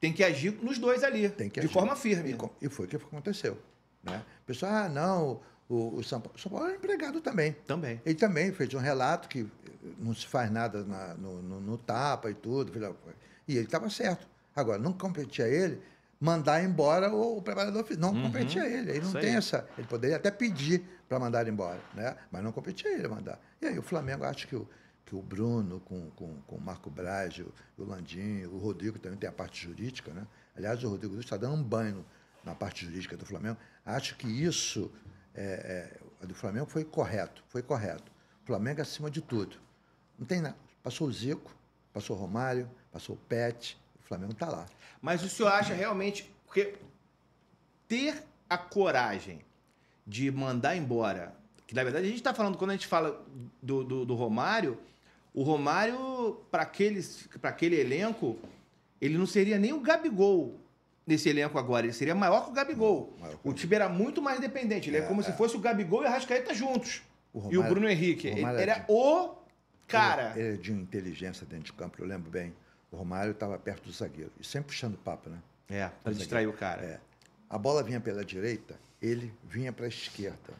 tem que agir nos dois ali, tem que de agir. forma firme. E, foi o que aconteceu, né? Pessoal, ah, não, o, o São, Paulo, São Paulo é empregado também. Também. Ele também fez um relato que não se faz nada na, no, no, no, tapa e tudo. E ele estava certo. Agora, não competia ele mandar embora o, o preparador físico. Não uhum. competia ele. Ele não Sei. tem essa. Ele poderia até pedir para mandar embora, né? mas não competia ele mandar. E aí o Flamengo, acho que o, que o Bruno, com, com, com o Marco Braz, o, o Landim, o Rodrigo também tem a parte jurídica. Né? Aliás, o Rodrigo está dando um banho na parte jurídica do Flamengo. Acho que isso é, é, do Flamengo foi correto. Foi correto. O Flamengo é acima de tudo. Não tem nada. Passou o Zico, passou o Romário, passou o Pet, o Flamengo está lá. Mas o senhor acha realmente. Porque ter a coragem de mandar embora. Que na verdade a gente está falando, quando a gente fala do, do, do Romário, o Romário, para aquele elenco, ele não seria nem o Gabigol nesse elenco agora. Ele seria maior que o Gabigol. o time era muito mais dependente. Ele é, é como é. se fosse o Gabigol e o Rascaeta juntos. O Romário, e o Bruno Henrique. O ele é era, de, o é- cara. Ele, ele inteligência dentro de campo, eu lembro bem. O Romário estava perto do zagueiro. E sempre puxando papo, né? É, para distrair o cara. É. A bola vinha pela direita, ele vinha para a esquerda.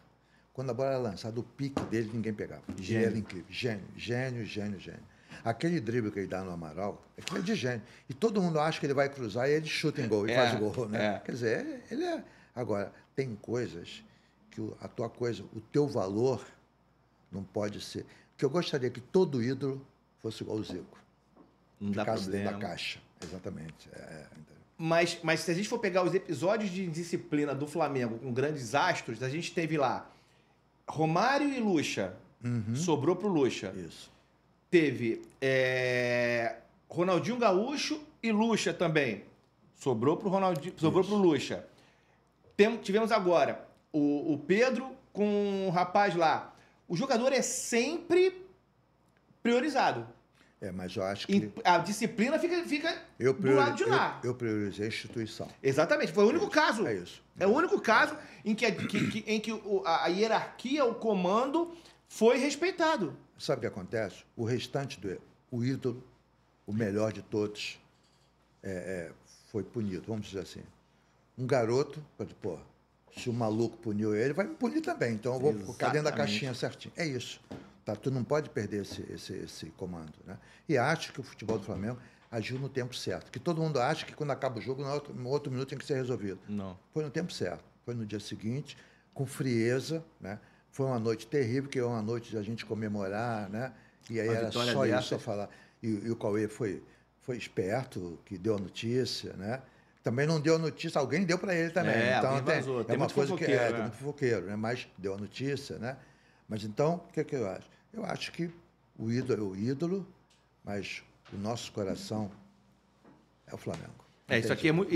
Quando a bola era lançada, o pique dele ninguém pegava. Gênio. era incrível. Gênio, gênio, gênio, gênio. Aquele drible que ele dá no Amaral é de gênio. E todo mundo acha que ele vai cruzar e ele chuta em gol, e é, faz gol, né? É. Quer dizer, ele é. Agora, tem coisas que a tua coisa, o teu valor não pode ser. Que eu gostaria que todo ídolo fosse igual o Zico. Não dá da caixa, exatamente. É, é mas, mas se a gente for pegar os episódios de disciplina do Flamengo com grandes astros, a gente teve lá Romário e Lucha. Uhum. Sobrou pro Lucha. Isso. Teve é, Ronaldinho Gaúcho e Lucha também. Sobrou pro Ronaldinho, sobrou Isso. pro Lucha. Tem, tivemos agora o, o Pedro com o um rapaz lá. O jogador é sempre priorizado. É, mas eu acho que. a disciplina fica, fica eu priori... do lado de lá. Eu, eu, priorizei a instituição. Exatamente. Foi o único é caso. É isso. É o único caso em que, a, que, que, em que a hierarquia, o comando, foi respeitado. Sabe o que acontece? O restante do o ídolo, o melhor de todos, é, é, foi punido, vamos dizer assim. Um garoto, pô, se o maluco puniu ele, vai me punir também. Então eu vou Exatamente. ficar dentro da caixinha certinho. É isso. Tá? Tu não pode perder esse, esse, esse comando. Né? E acho que o futebol do Flamengo agiu no tempo certo. Que todo mundo acha que quando acaba o jogo, no outro, no outro minuto tem que ser resolvido. Não. Foi no tempo certo. Foi no dia seguinte, com frieza. Né? Foi uma noite terrível, que é uma noite de a gente comemorar. Né? E aí a era só dessa. isso a é- falar. E, e o Cauê foi, foi esperto, que deu a notícia. Né? também não deu a notícia, alguém deu para ele também. É, então vazou. é tem uma coisa que é, né? muito fofoqueiro, né? Mas deu a notícia, né? Mas então, o que, é que eu acho? Eu acho que o ídolo é o ídolo, mas o nosso coração é o Flamengo. É, isso aqui é, muito,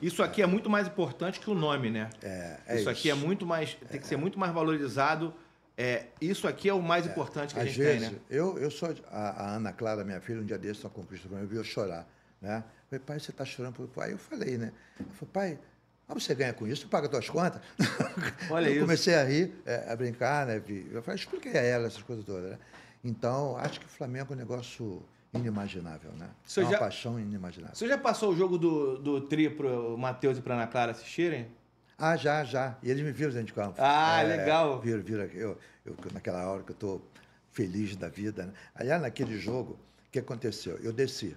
isso aqui é muito mais importante que o nome, né? É, é isso, aqui isso. é muito mais. Tem que ser muito mais valorizado. É, isso aqui é o mais é, importante que a gente vezes, tem, né? Eu, eu sou. A, a, Ana Clara, minha filha, um dia desse, na conquista do eu vi eu chorar. Né? Eu falei, pai, você está chorando por pai? Eu falei, né? Eu falei, pai, ah, você ganha com isso, tu paga tuas contas. Olha eu isso. comecei a rir, é, a brincar, né? Eu falei, expliquei a ela essas coisas todas, né? Então, acho que o Flamengo é um negócio inimaginável, né? Você é uma já... paixão inimaginável. Você já passou o jogo do, do Tri o Matheus e para Ana Clara assistirem? Ah, já, já. E eles me viram dentro de campo. Ah, é, legal. Viram, viram. Eu, eu, naquela hora que eu estou feliz da vida. Né? Aliás, naquele jogo, o que aconteceu? Eu desci.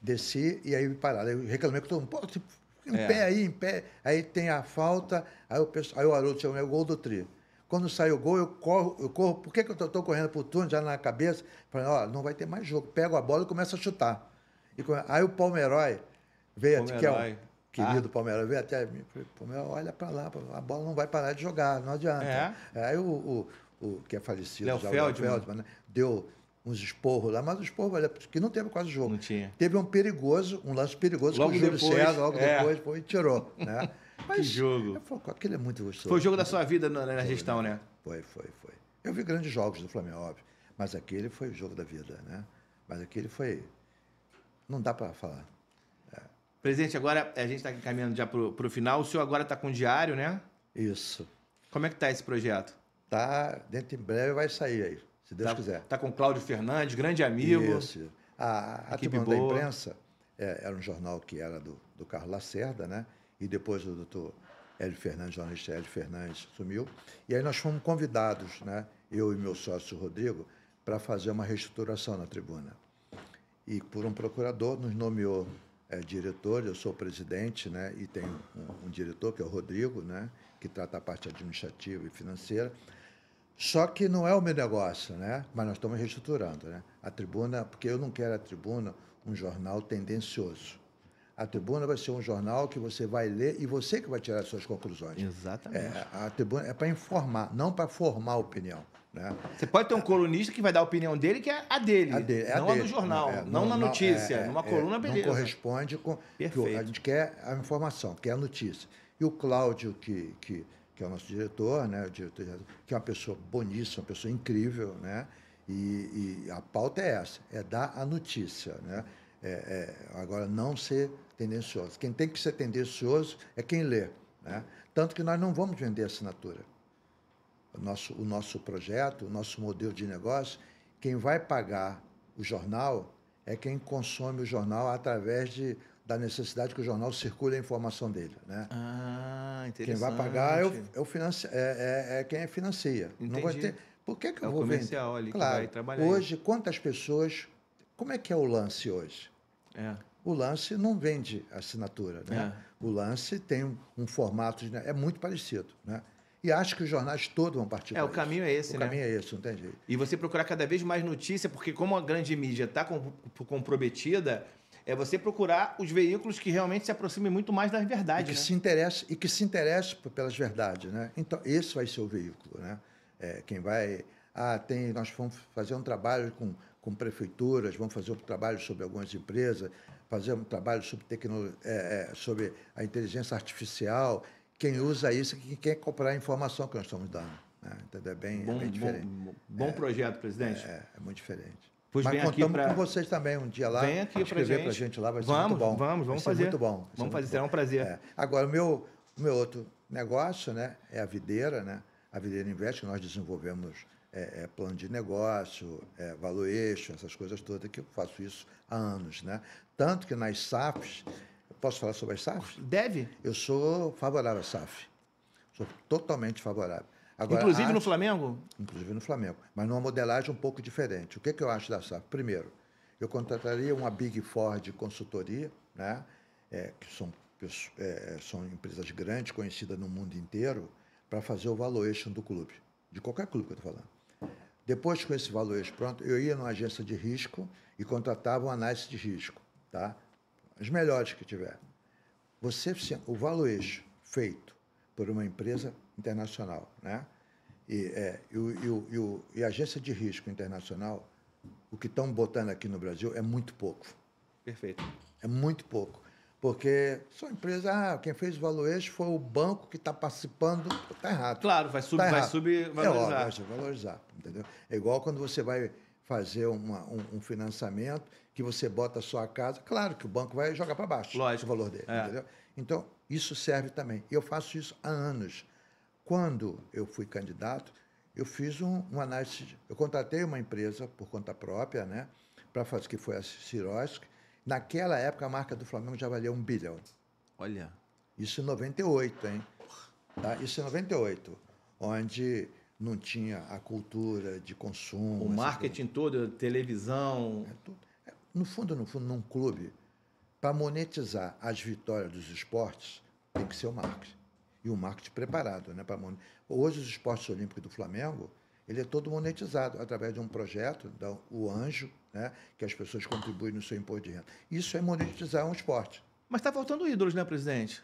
Desci e aí me pararam. Eu reclamei que todo mundo. Pô, tipo, em é. pé aí, em pé. Aí tem a falta, aí o, pessoal, aí o Haroldo chama, é o gol do tri. Quando sai o gol, eu corro, eu corro. Por que, que eu estou correndo para o turno já na cabeça? Falando, ó, não vai ter mais jogo. Pego a bola e começo a chutar. E come... Aí o Palmeirói veio, até que é o querido ah. veio até mim falei, olha para lá, a bola não vai parar de jogar, não adianta. É. Aí o, o, o que é falecido, Léo já, Feldman. Feldman né? deu uns esporros lá, mas o esporro que porque não teve quase jogo. Não tinha. Teve um perigoso, um lance perigoso logo que o Júlio depois, César, logo é. depois, foi e tirou. Né? Mas, que jogo. Falei, aquele é muito gostoso. Foi o jogo né? da sua vida na, na foi, gestão, né? né? Foi, foi, foi. Eu vi grandes jogos do Flamengo, óbvio, mas aquele foi o jogo da vida, né? Mas aquele foi... Não dá para falar. É. Presidente, agora eh, a gente está caminhando já para o final. O senhor agora está com o diário, né? Isso. Como é que está esse projeto? Tá, dentro em breve vai sair aí. Se Deus tá, quiser. Está com Cláudio Fernandes, grande amigo. Isso. A, a, da imprensa é, era um jornal que era do, do Carlos Lacerda, né? E depois o doutor Hélio Fernandes, jornalista Hélio Fernandes, sumiu. E aí nós fomos convidados, né? Eu e meu sócio Rodrigo, para fazer uma reestruturação na tribuna. E por um procurador nos nomeou é, diretor, eu sou presidente, né? E tem um, um diretor que é o Rodrigo, né? Que trata a parte administrativa e financeira. Só que não é o meu negócio, né? Mas nós estamos reestruturando, né? A tribuna, porque eu não quero a tribuna um jornal tendencioso. A tribuna vai ser um jornal que você vai ler e você que vai tirar as suas conclusões. Exatamente. É, a tribuna é para informar, não para formar opinião. Né? Você pode ter um colunista que vai dar a opinião dele, que é a dele, a dele é a, dele, a do jornal, é, não, não, na notícia, é, é numa é, coluna, beleza. Não corresponde com... Perfeito. a gente quer é a informação, quer a notícia. E o Cláudio, que, que que é o nosso diretor, né, o diretor que é uma pessoa boníssima, uma pessoa incrível, né, e, e a pauta é essa, é dar a notícia, né, é, é, agora não ser tendencioso. Quem tem que ser tendencioso é quem lê, né, tanto que nós não vamos vender assinatura. O nosso, o nosso projeto, o nosso modelo de negócio, quem vai pagar o jornal é quem consome o jornal através de da necessidade que o jornal circule a informação dele. Né? Ah, interessante. Quem vai pagar é o, é, o é, é, é quem financia. Entendi. Não vai ter. Por que, que eu é vou comercial vender? ali claro, que vai trabalhar. Hoje, aí. quantas pessoas. Como é que é o lance hoje? É. O lance não vende assinatura. Né? É. O lance tem um, um formato. De, é muito parecido. Né? E acho que os jornais todos vão partir É, o isso. caminho é esse, o né? O caminho é esse, não tem jeito. E você procurar cada vez mais notícia, porque como a grande mídia está comprometida, é você procurar os veículos que realmente se aproximem muito mais das verdades. E que né? se interesse e que se interesse pelas verdades, né? Então esse vai ser o veículo, né? É, quem vai ah tem nós vamos fazer um trabalho com com prefeituras, vamos fazer um trabalho sobre algumas empresas, fazer um trabalho sobre tecno, é, é sobre a inteligência artificial. Quem usa isso, quem quer comprar a informação que nós estamos dando. Né? Então, é bem, é bom, é bem diferente. Bom, bom é, projeto, presidente. É, é muito diferente. Pois Mas contamos pra... com vocês também um dia lá. Vem aqui para gente. pra gente lá, vai ser vamos, muito bom. Vamos, vamos fazer. muito bom. Vai vamos fazer, será um prazer. É. Agora, o meu, meu outro negócio né, é a videira, né? A videira investe, nós desenvolvemos é, é, plano de negócio, é, eixo, essas coisas todas, que eu faço isso há anos. Né? Tanto que nas SAFs, posso falar sobre as SAFs? Deve. Eu sou favorável à SAF. Sou totalmente favorável. Agora, inclusive no Flamengo? Inclusive no Flamengo, mas numa modelagem um pouco diferente. O que, que eu acho da SAF? Primeiro, eu contrataria uma Big Four de consultoria, né? É, que são, é, é, são empresas grandes, conhecidas no mundo inteiro, para fazer o valuation do clube, de qualquer clube que eu estou falando. Depois, com esse valuation pronto, eu ia numa agência de risco e contratava uma análise de risco, tá? as melhores que tiver. Você, o valuation feito por uma empresa internacional. Né? E, é, e, o, e, e a agência de risco internacional, o que estão botando aqui no Brasil é muito pouco. Perfeito. É muito pouco. Porque são empresas, ah, quem fez o valuation foi o banco que está participando, está errado. Claro, vai, sub, tá vai subvalorizar. É, vai valorizar, entendeu? É igual quando você vai fazer uma, um, um, financiamento que você bota a sua casa, claro que o banco vai jogar para baixo Lógico. o valor dele, é. entendeu? Então, isso serve também. Eu faço isso há anos. Quando eu fui candidato, eu fiz um, análise, eu contratei uma empresa por conta própria, né, para fazer que foi a Cirosk. Naquela época a marca do Flamengo já valia um bilhão. Olha. Isso em 98, hein? Tá? Isso em 98, onde não tinha a cultura de consumo. O marketing coisa. todo, televisão. É tudo. É, no fundo, no fundo, num clube, para monetizar as vitórias dos esportes, tem que ser o marketing e o marketing preparado. Né, para Hoje, os esportes olímpicos do Flamengo, ele é todo monetizado através de um projeto, da, o Anjo, né, que as pessoas contribuem no seu imposto de renda. Isso é monetizar um esporte. Mas está faltando ídolos, né, presidente?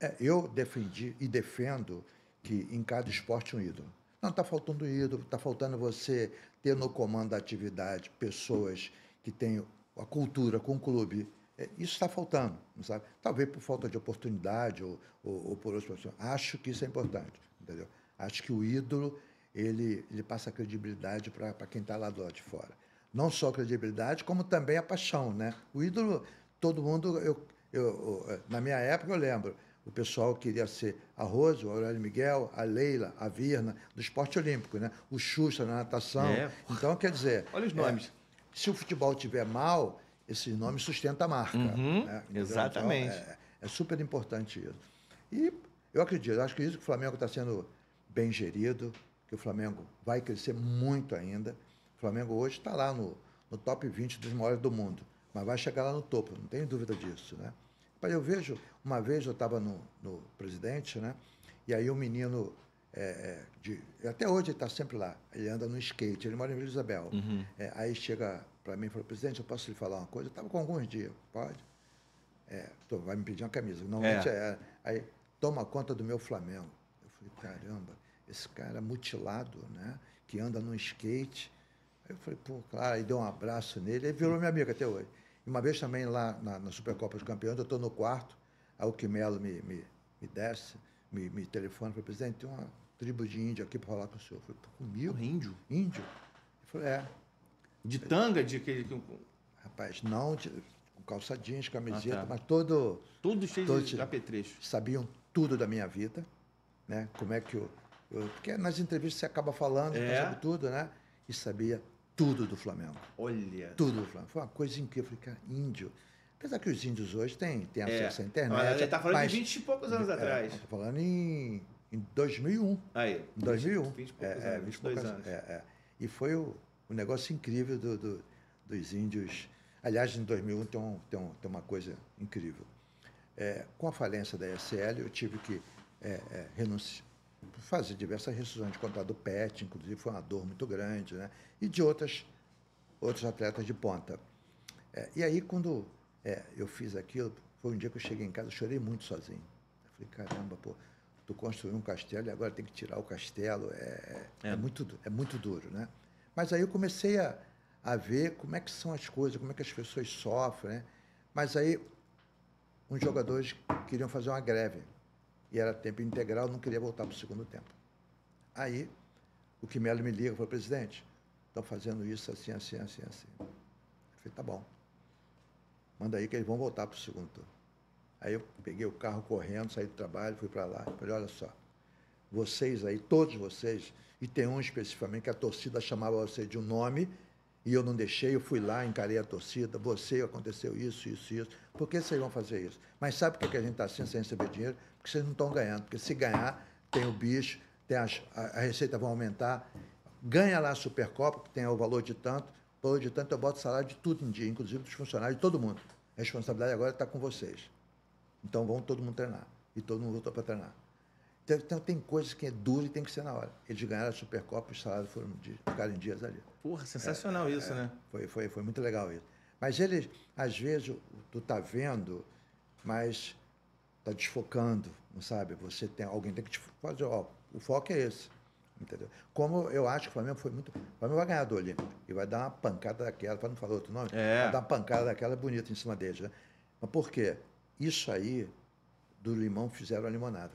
É, eu defendi e defendo que em cada esporte um ídolo. Não está faltando ídolo, está faltando você ter no comando da atividade pessoas que tenham a cultura com o clube, é, isso está faltando, não sabe? Talvez por falta de oportunidade ou, ou, ou por outras Acho que isso é importante, entendeu? Acho que o ídolo ele, ele passa credibilidade para quem está lá do lado de fora. Não só credibilidade, como também a paixão, né? O ídolo, todo mundo, eu, eu, é, na minha época eu lembro, o pessoal queria ser a Rose, o Aurélio Miguel, a Leila, a Virna, do esporte olímpico, né? O Xuxa na natação. É. Então, quer dizer. Olha os é, nomes. É, se o futebol tiver mal, esse nome sustenta a marca. Uhum, né? Então, então, exatamente. Então, é, é, super importante isso. E eu acredito, acho que isso que o Flamengo está sendo bem gerido, que o Flamengo vai crescer muito ainda. O Flamengo hoje está lá no, no top 20 dos maiores do mundo, mas vai chegar lá no topo, não tenho dúvida disso, né? Eu vejo, uma vez eu estava no, no presidente, né? E aí o um menino é, é, de, até hoje ele está sempre lá. Ele anda no skate, ele mora em Vila Isabel. Uhum. É, aí chega para mim e falou, presidente, eu posso lhe falar uma coisa? Eu estava com alguns dias, pode? É, tô, vai me pedir uma camisa. Normalmente é. é. Aí, toma conta do meu Flamengo. Eu falei, caramba, esse cara mutilado, né? Que anda num skate. Aí eu falei, pô, claro, aí deu um abraço nele, ele virou meu amigo até hoje. E uma vez também lá na, na Supercopa dos Campeões, eu estou no quarto, aí o Quimelo me, me, me desce, me, me telefona, falou, presidente, tem uma tribo de índio aqui para falar com o senhor. Eu falei, comigo? Um índio? Índio? Ele falou, é. De tanga? De que... Rapaz, não, de, com camiseta, ah, tá. mas todo. Tudo cheio todo, de apetrecho. Sabiam tudo da minha vida, né? Como é que eu. eu porque nas entrevistas você acaba falando, é. sabe tudo, né? E sabia tudo do Flamengo. Olha. Tudo do Flamengo. Foi uma coisa incrível. Eu falei, cara, índio. Apesar que os índios hoje têm, têm é. acesso é. à internet. Tá mas ele está falando mas, de 20 e poucos anos é, atrás. Estou falando em, em 2001. Aí. Em 2001. 20 e poucos é, é anos. 22 anos. É, é. E foi o, um negócio incrível do, do, dos índios. Aliás, em 2001 tem, um, tem, um, tem uma coisa incrível. É, com a falência da ESL, eu tive que é, é, renunciar, fazer diversas rescisões de contrato do PET, inclusive foi uma dor muito grande, né? e de outras, outros atletas de ponta. É, e aí, quando é, eu fiz aquilo, foi um dia que eu cheguei em casa, chorei muito sozinho. Eu falei, caramba, pô, tu construiu um castelo e agora tem que tirar o castelo, é, é. é muito, é muito duro, né? Mas aí eu comecei a, a ver como é que são as coisas, como é que as pessoas sofrem. Né? Mas aí uns jogadores queriam fazer uma greve. E era tempo integral, não queria voltar para o segundo tempo. Aí o Quimelo me liga e fala, presidente, estão fazendo isso assim, assim, assim, assim. Eu falei, tá bom. Manda aí que eles vão voltar para o segundo turno. Aí eu peguei o carro correndo, saí do trabalho, fui para lá. Falei, olha só, vocês aí, todos vocês, e tem um especificamente que a torcida chamava você de um nome e eu não deixei, eu fui lá, encarei a torcida, você, aconteceu isso, isso, isso. Por que vocês vão fazer isso? Mas sabe por que a gente está assim sem receber dinheiro? Porque vocês não estão ganhando. Porque se ganhar, tem o bicho, tem as, a, a receita vai aumentar. Ganha lá a Supercopa, que tem o valor de tanto. O valor de tanto eu boto salário de tudo em dia, inclusive dos funcionários, de todo mundo. A responsabilidade agora está com vocês. Então vão todo mundo treinar. E todo mundo voltou para treinar. Então, então tem coisas que é duro e tem que ser na hora. Eles ganharam a Supercopa e os salários foram de, ficaram em dias ali. Porra, sensacional é, é isso, né? é, né? Foi, foi, foi muito legal isso. Mas eles, às vezes, tu tá vendo, mas tá desfocando, não sabe? Você tem, alguém tem que te fazer, ó, o foco é esse. Entendeu? Como eu acho que o Flamengo foi muito. O Flamengo vai ganhar do Olímpico e vai dar uma pancada daquela, para não falar outro nome, é. vai dar uma pancada daquela bonita em cima deles, né? Mas por quê? Isso aí, do limão fizeram a limonada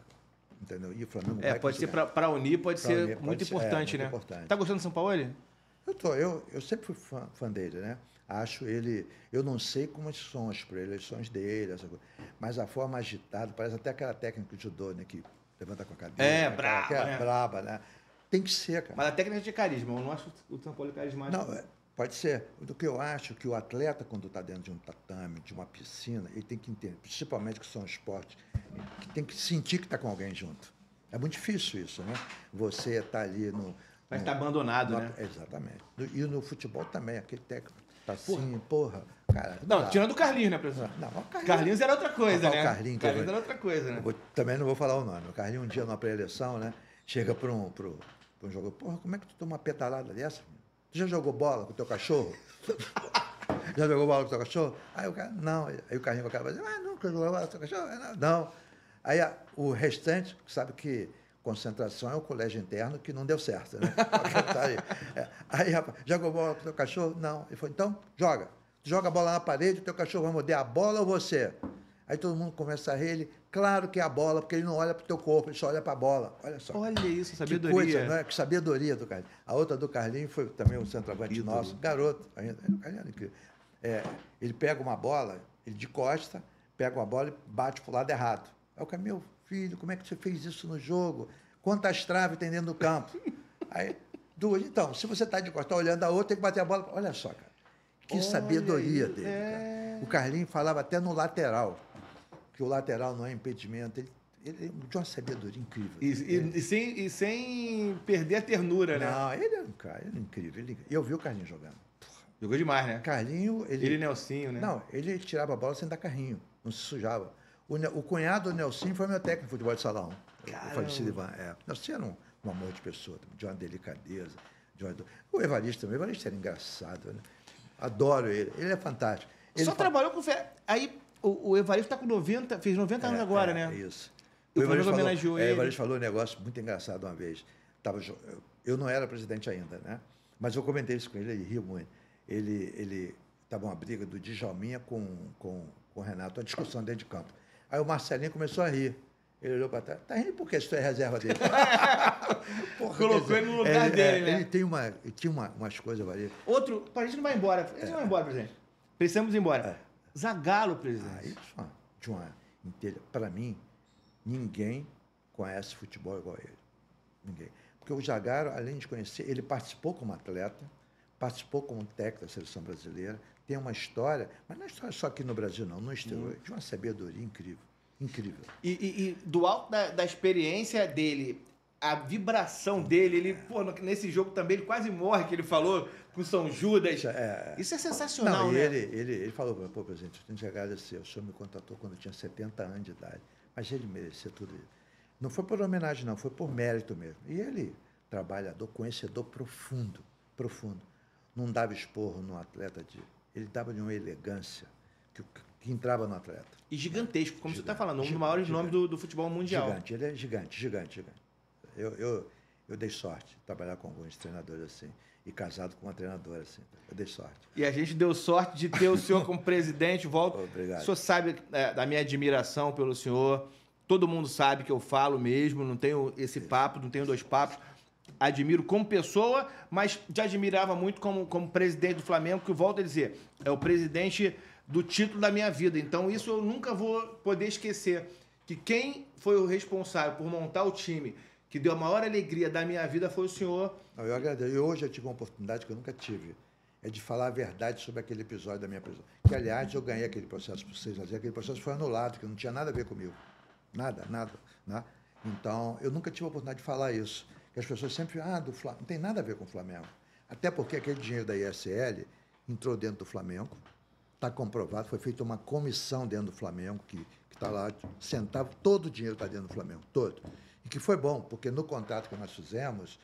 entendeu? E o Flamengo é, pode ser para unir, pode pra ser unir, muito pode importante, ser, é, né? Muito importante. Tá gostando do São Paulo ele? Eu tô, eu, eu sempre fui fã, fã, dele, né? Acho ele, eu não sei como são as preleções dele, essa coisa, mas a forma agitada, parece até aquela técnica de judô, né, que levanta com a cadeira. É, né, é braba, aquela, é. Né? braba, né? Tem que ser, cara. Mas a técnica é de carisma, eu não acho o São Paulo carismático. Não, é, Pode ser. Do que eu acho que o atleta, quando está dentro de um tatame, de uma piscina, ele tem que entender, principalmente que são esportes, que tem que sentir que está com alguém junto. É muito difícil isso, né? Você está ali no. Mas está abandonado, no, né? Exatamente. E no futebol também, aquele técnico tá assim, porra. porra cara, não, tá. tirando o Carlinhos, né, professor? Não, o Carlinhos, Carlinhos era outra coisa, ah, né? O Carlinhos, Carlinhos era outra coisa, né? Vou, também não vou falar o nome. O Carlinhos, um dia, numa pré-eleição, né? Chega para um, pro, um jogo, porra, como é que tu toma uma petalada dessa? já jogou bola com o teu cachorro? já jogou bola com o teu cachorro? Aí o cara, não. Aí o carrinho acaba dizendo, ah, nunca jogou bola com o teu cachorro? Ah, não. não. Aí o restante, sabe que concentração é o colégio interno que não deu certo, né? aí, é, aí, rapaz, jogou bola com o teu cachorro? Não. Ele falou, então, joga. Tu joga a bola na parede, o teu cachorro vai morder a bola ou você? Aí todo mundo começa a rir, ele, claro que é a bola, porque ele não olha para o teu corpo, ele só olha para a bola. Olha só. Olha isso, sabedoria. Que coisa, não é? Que sabedoria do Carlinhos. A outra do Carlinhos foi também um centroavante Ídolo. nosso, garoto. Ainda, é, é ele pega uma bola, ele de costa, pega uma bola e bate para o lado errado. Aí o cara, meu filho, como é que você fez isso no jogo? Quantas traves tem dentro do campo? Aí, duas. Então, se você está de costa olhando a outra, tem que bater a bola. Olha só, cara. Que olha sabedoria dele, é... cara. O Carlinhos falava até no lateral que o lateral não é impedimento. Ele, ele é de uma sabedoria incrível. E, ele, e, sem, e sem perder a ternura, não, né? Não, ele é um cara ele é incrível. Ele, eu vi o Carlinhos jogando. Jogou demais, né? Carlinho, ele. Ele e Nelsinho, né? Não, ele tirava a bola sem dar carrinho, não se sujava. O, o cunhado do Nelsinho foi meu técnico de futebol de salão. Caramba. Eu falei, Silvan, é. Nelsinho era um, um, amor de pessoa, de uma delicadeza. De uma... O Evaristo também, o Evaristo era engraçado, né? Adoro ele, ele é fantástico. Ele Só fa... trabalhou com. Aí o, o Evaristo está com 90, fez 90 anos é, agora, é, né? Isso. O, o Evaristo homenageou é, ele. o Evaristo falou um negócio muito engraçado uma vez. Tava, eu não era presidente ainda, né? Mas eu comentei isso com ele, ele riu muito. Ele, ele estava uma briga do Djalminha com, com, com o Renato, uma discussão dentro de campo. Aí o Marcelinho começou a rir. Ele olhou para trás. Tá rindo por quê? Isso é reserva dele. Porra, Colocou ele no lugar é, é, ele, dele, é, né? Ele tem uma, tinha uma, umas coisas, Evaristo. Outro, a gente não vai embora. A gente é. não vai embora, presidente. Precisamos ir embora. É. Zagalo, presidente. Ah, isso, de uma inteira. Para mim, ninguém conhece futebol igual ele. Ninguém. Porque o Zagalo, além de conhecer, ele participou como atleta, participou como técnico da seleção brasileira, tem uma história, mas não é história só aqui no Brasil, não, no exterior, hum. de uma sabedoria incrível. Incrível. E, e, e do alto da, da, experiência dele a vibração dele, ele, pô, nesse jogo também, ele quase morre, que ele falou com São Judas. É... Isso é sensacional, Não, né? Ele, ele, ele falou, pô, presidente, eu tenho que agradecer. O senhor me contratou quando eu tinha 70 anos de idade. Mas ele merecia tudo isso. Não foi por homenagem, não, foi por mérito mesmo. E ele, trabalhador, conhecedor profundo, profundo. Não dava esporro no atleta de. Ele dava de uma elegância que, que entrava no atleta. E gigantesco, como tá gigante, você está falando, um dos maiores gigante, nomes do, do futebol mundial. Gigante, ele é gigante, gigante, gigante. Eu, eu, eu dei sorte de trabalhar com alguns treinadores assim. E casado com uma treinadora assim. Eu dei sorte. E a gente deu sorte de ter o senhor como presidente. Volto. Obrigado. O senhor sabe é, da minha admiração pelo senhor. Todo mundo sabe que eu falo mesmo, não tenho esse papo, não tenho dois papos. Admiro como pessoa, mas já admirava muito como, como presidente do Flamengo, que volto a dizer, é o presidente do título da minha vida. Então, isso eu nunca vou poder esquecer. Que quem foi o responsável por montar o time que deu a maior alegria da minha vida foi o senhor. eu agradeço. E hoje eu tive uma oportunidade que eu nunca tive. É de falar a verdade sobre aquele episódio da minha prisão. Que, aliás, eu ganhei aquele processo por seis anos. Aquele processo foi anulado, que não tinha nada a ver comigo. Nada, nada. Né? Então, eu nunca tive a oportunidade de falar isso. Que as pessoas sempre, ah, do Flamengo. Não tem nada a ver com o Flamengo. Até porque aquele dinheiro da ISL entrou dentro do Flamengo. Está comprovado, foi feita uma comissão dentro do Flamengo, que está lá, centavo, todo o dinheiro está dentro do Flamengo, todo. E que foi bom, porque no contrato que nós fizemos,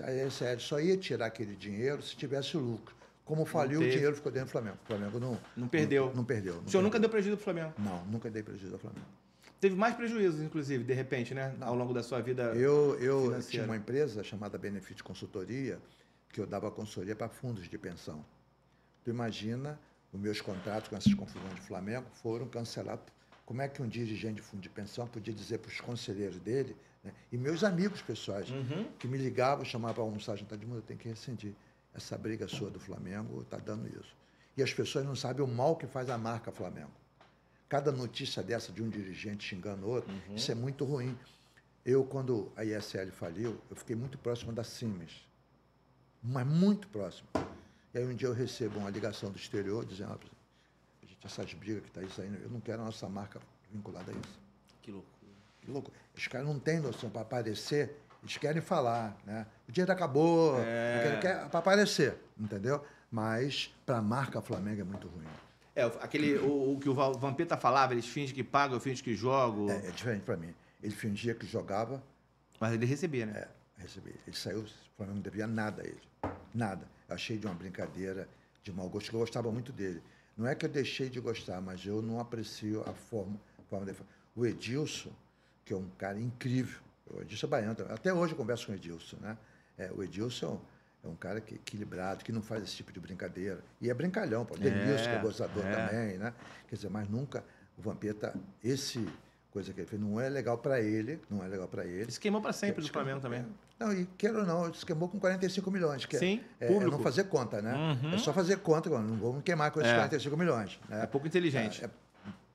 a só ia tirar aquele dinheiro se tivesse lucro. Como faliu, o dinheiro ficou dentro do Flamengo. O Flamengo não, não perdeu. Não, não perdeu. Não o senhor perdeu. nunca deu prejuízo ao Flamengo? Não, nunca dei prejuízo ao Flamengo. Teve mais prejuízos, inclusive, de repente, né? Ao longo da sua vida. Eu, eu financeira. tinha uma empresa chamada Benefit Consultoria, que eu dava consultoria para fundos de pensão. Tu imagina, os meus contratos com essas confusões de Flamengo foram cancelados. Como é que um dirigente de fundo de pensão podia dizer para os conselheiros dele né? E meus amigos pessoais, uhum. que me ligavam, chamavam para almoçar, jantar de mundo, eu tenho que rescindir. Essa briga sua do Flamengo está dando isso. E as pessoas não sabem o mal que faz a marca Flamengo. Cada notícia dessa de um dirigente xingando outro, uhum. isso é muito ruim. Eu, quando a ISL faliu, eu fiquei muito próximo da Simes. Mas muito próximo. E aí um dia eu recebo uma ligação do exterior dizendo, ah, gente, essas brigas que está aí saindo, eu não quero a nossa marca vinculada a isso. Que louco que louco. Os caras não têm noção para aparecer, eles querem falar, né? O dinheiro tá acabou, é... quer para aparecer, entendeu? Mas para a marca Flamengo é muito ruim. É, aquele, o, o que o Vampeta falava, eles fingem que pagam, eu fingo que jogo. É, é diferente para mim. Ele fingia que jogava. Mas ele recebia, né? É, recebia. Ele saiu, o Flamengo não devia nada a ele. Nada. Eu achei de uma brincadeira, de mau gosto, que eu gostava muito dele. Não é que eu deixei de gostar, mas eu não aprecio a forma, a forma dele. O Edilson, que é um cara incrível. É o Edilson é baiano também. Até hoje eu converso com o Edilson, né? É, o Edilson é um cara que, equilibrado, que não faz esse tipo de brincadeira. E é brincalhão, pô. Denilson, é, que é gozador é. também, né? Quer dizer, mas nunca o Vampeta, esse coisa que ele fez, não é legal para ele, não é legal para ele. Esquemou para sempre é do Flamengo também. É. Não, e queira ou não, esquemou com 45 milhões. Que Sim, é, público. É não fazer conta, né? Uhum. É só fazer conta, não vamos queimar com esses é. 45 milhões. Né? É pouco inteligente. É,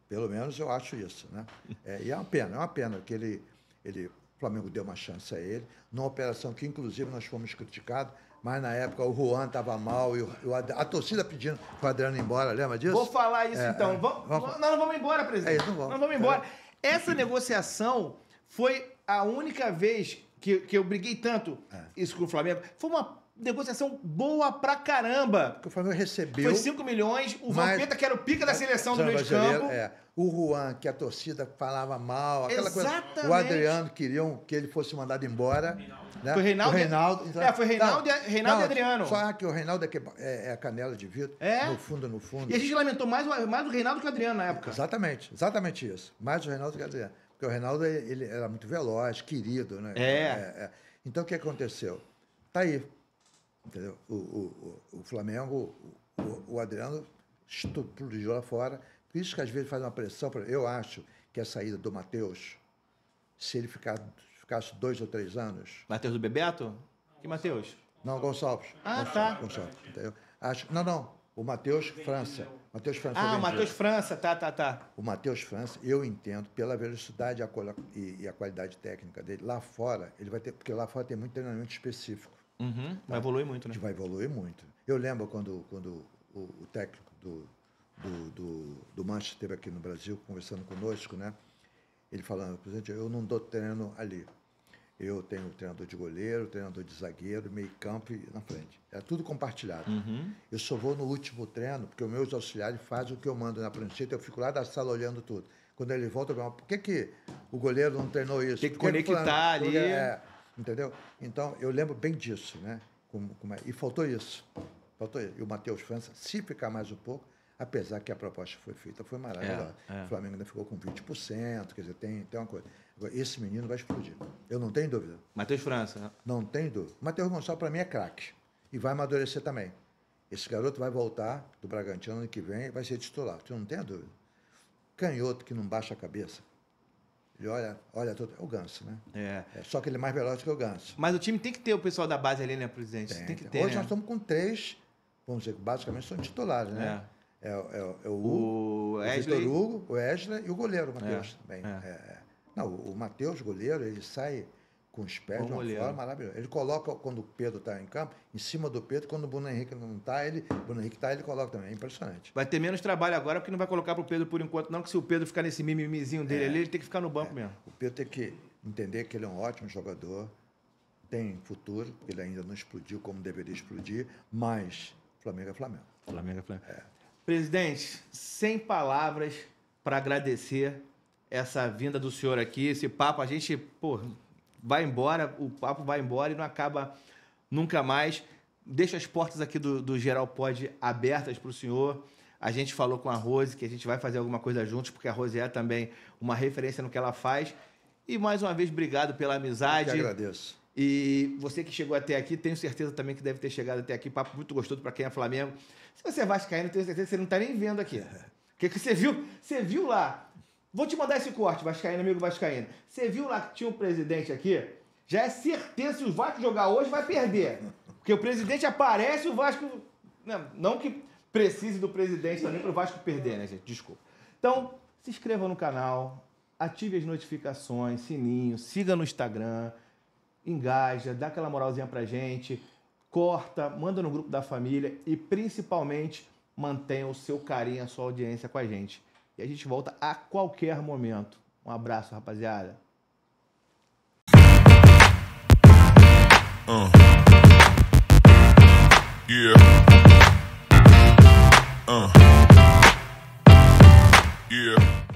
pelo menos eu acho isso. Né? É, e é uma pena, é uma pena que ele, ele, o Flamengo deu uma chance a ele, numa operação que, inclusive, nós fomos criticados, mas na época o Juan estava mal e o, a torcida pedindo para o Adriano ir embora, lembra disso? Vou falar isso é, então. É, vamos, vamos, nós não vamos embora, presidente. É isso, não vamos. Não vamos é. embora. Essa negociação foi a única vez que, que eu briguei tanto é. isso com o Flamengo. Foi uma negociação boa pra caramba. Porque o Flamengo recebeu. Foi 5 milhões. O mas... Vampeta, que era o pica da é, seleção do meio de campo. É. O Juan, que a torcida falava mal, aquela Exatamente. coisa. O Adriano queriam que ele fosse mandado embora. Né? Foi Reinaldo. O Reinaldo. Então... É, foi Reinaldo, não, e, Reinaldo não, e Adriano. Só que o Reinaldo é, que é, é, a canela de vidro. É. No fundo, no fundo. E a gente lamentou mais, mais o Reinaldo que o Adriano na época. Exatamente, exatamente isso. Mais o Reinaldo que o Adriano. Porque o Reinaldo ele era muito veloz, querido, né? É. é, é. Então o que aconteceu? Tá aí, Entendeu? O, o, o Flamengo, o, o Adriano explodiu lá fora. Por isso que às vezes faz uma pressão. Eu acho que a saída do Matheus, se ele ficar, ficasse dois ou três anos. Matheus do Bebeto? Que Matheus? Não, Gonçalves. Ah, tá. Gonçalves, tá. Gonçalves, entendeu? Acho, não, não. O Matheus França. Matheus França. Ah, o Matheus França, tá, tá, tá. O Matheus França, eu entendo, pela velocidade e a qualidade técnica dele, lá fora, ele vai ter, porque lá fora tem muito treinamento específico. Uhum, tá? Vai evoluir muito, né? Vai evoluir muito. Eu lembro quando, quando o, o técnico do, do, do, do Manchester esteve aqui no Brasil conversando conosco, né? Ele falando, presidente, eu não dou treino ali. Eu tenho treinador de goleiro, treinador de zagueiro, meio campo e na frente. É tudo compartilhado. Uhum. Eu só vou no último treino, porque os meus auxiliares fazem o que eu mando na prancheta, eu fico lá da sala olhando tudo. Quando ele volta, eu falo, por que, que o goleiro não treinou isso? Tem que, conectar ali. É, Entendeu? Então, eu lembro bem disso, né? Como, como é. E faltou isso. Faltou isso. E o Matheus França, se ficar mais um pouco, apesar que a proposta foi feita, foi maravilhosa. É, é. O Flamengo ainda ficou com 20%, quer dizer, tem, tem uma coisa. Agora, esse menino vai explodir. Eu não tenho dúvida. Matheus França. Né? Não tenho dúvida. Matheus Gonçalves, para mim, é craque. E vai amadurecer também. Esse garoto vai voltar do Bragantino ano que vem e vai ser titular. Tu não tem dúvida. Canhoto que não baixa a cabeça. Ele olha, olha todo. É o ganso, né? É. é. Só que ele é mais veloz que o ganso. Mas o time tem que ter o pessoal da base ali, né, presidente? Tem, tem que ter. Hoje né? nós estamos com três, vamos dizer, basicamente são titulares, né? É, é, é, é o, o, o Vitor Hugo, o Wesley e o goleiro, o Matheus é, também. É. É, Não, o, o Matheus, goleiro, ele sai com os pés Bom de uma olheiro. forma maravilhosa. Ele coloca, quando o Pedro está em campo, em cima do Pedro, quando o Bruno Henrique não está, ele, Bruno Henrique está, ele coloca também. É impressionante. Vai ter menos trabalho agora, porque não vai colocar para o Pedro por enquanto, não, que se o Pedro ficar nesse mimimizinho dele é, ali, ele tem que ficar no banco é. mesmo. O Pedro tem que entender que ele é um ótimo jogador, tem futuro, porque ele ainda não explodiu como deveria explodir, mas Flamengo é Flamengo. Flamengo é Flamengo. É. Presidente, sem palavras para agradecer essa vinda do senhor aqui, esse papo. A gente, pô, vai embora, o papo vai embora e não acaba nunca mais. Deixa as portas aqui do, do Geral Pod abertas para o senhor. A gente falou com a Rose que a gente vai fazer alguma coisa juntos, porque a Rose é também uma referência no que ela faz. E mais uma vez, obrigado pela amizade. Eu que agradeço. E você que chegou até aqui, tenho certeza também que deve ter chegado até aqui. Papo muito gostoso para quem é Flamengo. Se você é Vascaíno, tenho certeza que você não está nem vendo aqui. O que, que você viu? Você viu lá Vou te mandar esse corte, Vascaíno, amigo Vascaíno. Você viu lá que tinha um presidente aqui? Já é certeza se o Vasco jogar hoje vai perder. Porque o presidente aparece o Vasco. Né, não que precise do presidente também para o Vasco perder, né, gente? Desculpa. Então, se inscreva no canal, ative as notificações, sininho, siga no Instagram, engaja, dá aquela moralzinha a gente, corta, manda no grupo da família e principalmente mantenha o seu carinho, a sua audiência com a gente. E a gente volta a qualquer momento. Um abraço, rapaziada. Uh. Yeah. Uh. Yeah.